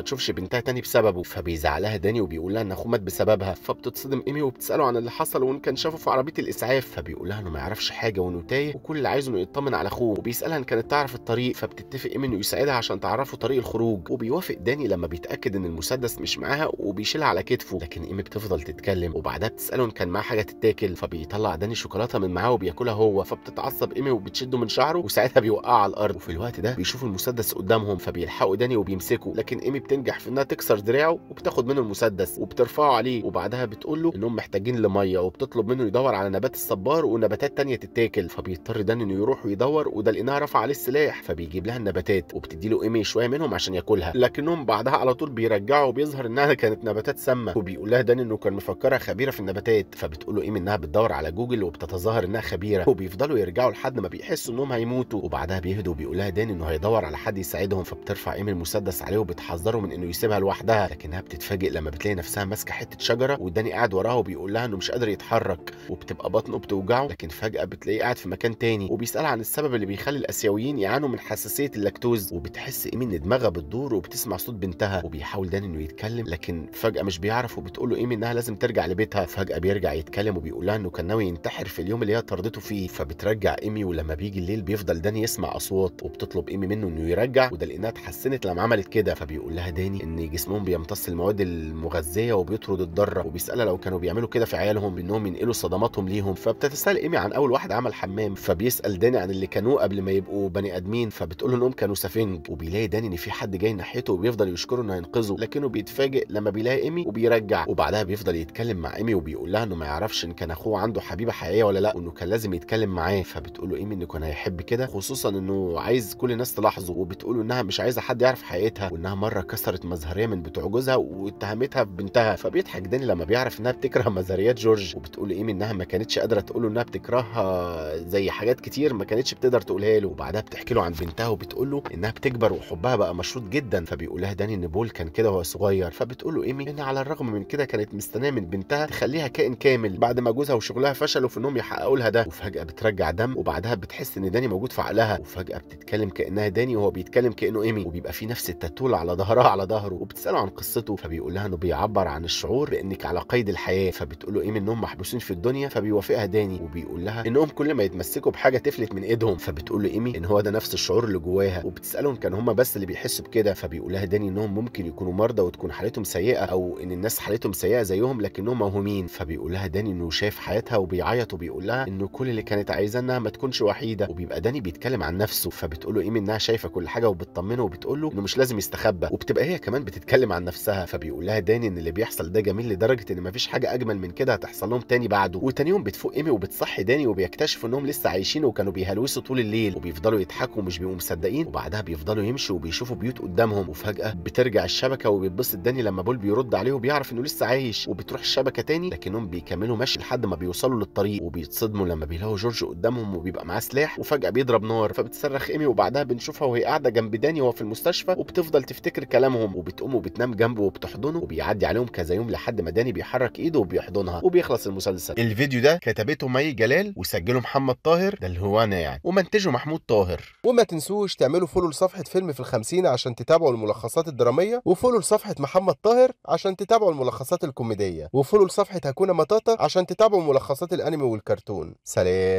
تشوفش بنتها تاني بسببه فبيزعلها لها داني وبيقول لها ان اخوه مات بسببها فبتتصدم ايمي وبتساله عن اللي حصل وان كان شافه في عربيه الاسعاف فبيقول لها انه ما يعرفش حاجه وانه تايه وكل اللي عايزه انه يطمن على اخوه وبيسالها ان كانت تعرف الطريق فبتتفق ايمي انه يساعدها عشان تعرفه طريق الخروج وبيوافق داني لما بيتاكد ان المسدس مش معاها وبيشيلها على كتفه لكن ايمي بتفضل تتكلم وبعدها بتساله ان كان معاه حاجه تتاكل فبيطلع بيطلع داني الشوكولاته من معاه وبياكلها هو فبتتعصب ايمي وبتشده من شعره وساعتها بيوقعه على الارض وفي الوقت ده بيشوفوا المسدس قدامهم فبيلحقوا داني وبيمسكه لكن ايمي بتنجح في انها تكسر دراعه وبتاخد منه المسدس وبترفعه عليه وبعدها بتقول له انهم محتاجين لميه وبتطلب منه يدور على نبات الصبار ونباتات تانية تتاكل فبيضطر داني انه يروح ويدور وده لانها رفع عليه السلاح فبيجيب لها النباتات وبتدي له ايمي شويه منهم عشان ياكلها لكنهم بعدها على طول بيرجعوا وبيظهر انها كانت نباتات سامه وبيقول لها داني انه كان مفكرها خبيره في النباتات فبتقول له ايمي انها بتدور على جوجل وبتتظاهر انها خبيره وبيفضلوا يرجعوا لحد ما بيحسوا انهم هيموتوا وبعدها بيهدوا وبيقول لها داني انه هيدور على حد يساعدهم فبترفع ايمي المسدس عليه وبتحذره من انه يسيبها لوحدها لكنها بتتفاجئ لما بتلاقي نفسها ماسكه حته شجره وداني قاعد وراها وبيقول لها انه مش قادر يتحرك وبتبقى بطنه بتوجعه لكن فجاه بتلاقيه قاعد في مكان تاني وبيسال عن السبب اللي بيخلي الاسيويين يعانوا من حساسيه اللاكتوز وبتحس ايمي ان دماغها بتدور وبتسمع صوت بنتها وبيحاول داني انه يتكلم لكن فجاه مش بيعرف وبتقول له ايمي انها لازم ترجع لبيتها فجاه بيرجع يتكلم وبيقول لها انه كان ناوي ينتحر في اليوم اللي هي طردته فيه فبترجع ايمي ولما بيجي الليل بيفضل داني يسمع اصوات وبتطلب ايمي منه انه يرجع وده لانها اتحسنت لما عملت كده فبيقول لها داني ان جسمهم بيمتص المواد المغذيه وبيطرد الضاره وبيسالها لو كانوا بيعملوا كده في عيالهم بانهم ينقلوا صدماتهم ليهم فبتتسال ايمي عن اول واحد عمل حمام فبيسال داني عن اللي كانوه قبل ما يبقوا بني ادمين فبتقول انهم كانوا سفنج وبيلاقي داني ان في حد جاي ناحيته وبيفضل يشكره انه هينقذه لكنه بيتفاجئ لما بيلاقي ايمي وبيرجع وبعدها بيفضل يتكلم مع ايمي وبيقول لها انه ما يعرفش ان كان اخوه عنده حبيبه حقيقيه ولا لا وانه كان لازم يتكلم معاه فبتقول له ايمي انه كان هيحب كده خصوصا انه عايز كل الناس تلاحظه وبتقول انها مش عايزه حد يعرف حقيقتها وانها مره كسرت مزهريه من بتوع جوزها واتهمتها ببنتها فبيضحك داني لما بيعرف انها بتكره مزهريات جورج وبتقول ايمي انها ما كانتش قادره تقول له انها بتكرهها زي حاجات كتير ما كانتش بتقدر تقولها له وبعدها بتحكي له عن بنتها وبتقول له انها بتكبر وحبها بقى مشروط جدا فبيقول لها داني ان بول كان كده وهو صغير فبتقول له ايمي ان على الرغم من كده كانت مستنيه من بنتها تخليها كائن كامل بعد ما جوزها وشغلها فشلوا في انهم يحققوا لها ده وفجاه بترجع دم وبعدها بتحس ان داني موجود في عقلها وفجاه بتتكلم كانها داني وهو بيتكلم كانه ايمي وبيبقى في نفس التاتول على ظهرها على ظهره وبتساله عن قصته فبيقول لها انه بيعبر عن الشعور بانك على قيد الحياه فبتقول له ايمي انهم محبوسين في الدنيا فبيوافقها داني وبيقول لها انهم كل ما يتمسكوا بحاجه تفلت من ايدهم فبتقول له ايمي ان هو ده نفس الشعور اللي جواها وبتسالهم كان هم بس اللي بيحسوا بكده فبيقول لها داني انهم ممكن يكونوا مرضى وتكون حالتهم سيئه او ان الناس حالتهم سيئه زيهم لكنهم موهومين فبيقول لها داني انه شايف حياتها وبيعيط وبيقول لها انه كل اللي كانت عايزاه انها ما تكونش وحيده وبيبقى داني بيتكلم عن نفسه فبتقول له ايمي انها شايفه كل حاجه وبتطمنه وبتقول له انه مش لازم يستخبى وبتبقى هي كمان بتتكلم عن نفسها فبيقول لها داني ان اللي بيحصل ده جميل لدرجه ان مفيش حاجه اجمل من كده هتحصل لهم تاني بعده وتاني يوم بتفوق ايمي وبتصحي داني وبيكتشفوا انهم لسه عايشين وكانوا بيهلوسوا طول الليل وبيفضلوا يضحكوا ومش بيبقوا مصدقين وبعدها بيفضلوا يمشوا وبيشوفوا بيوت قدامهم وفجاه بترجع الشبكه وبيتبسط داني لما بول بيرد عليه وبيعرف انه لسه عايش وبتروح الشبكه تاني لكنهم بيكملوا مشي لحد ما بيوصلوا بيوصلوا للطريق وبيتصدموا لما بيلاقوا جورج قدامهم وبيبقى معاه سلاح وفجاه بيضرب نار فبتصرخ ايمي وبعدها بنشوفها وهي قاعده جنب داني وهو في المستشفى وبتفضل تفتكر كلامهم وبتقوم وبتنام جنبه وبتحضنه وبيعدي عليهم كذا يوم لحد ما داني بيحرك ايده وبيحضنها وبيخلص المسلسل الفيديو ده كتبته مي جلال وسجله محمد طاهر ده اللي هو انا يعني ومنتجه محمود طاهر وما تنسوش تعملوا فولو لصفحه فيلم في الخمسين عشان تتابعوا الملخصات الدراميه وفولو لصفحه محمد طاهر عشان تتابعوا الملخصات الكوميديه وفولو لصفحه هكونا مطاطه عشان تتابعوا ملخصات منصات الأنمي والكرتون سلام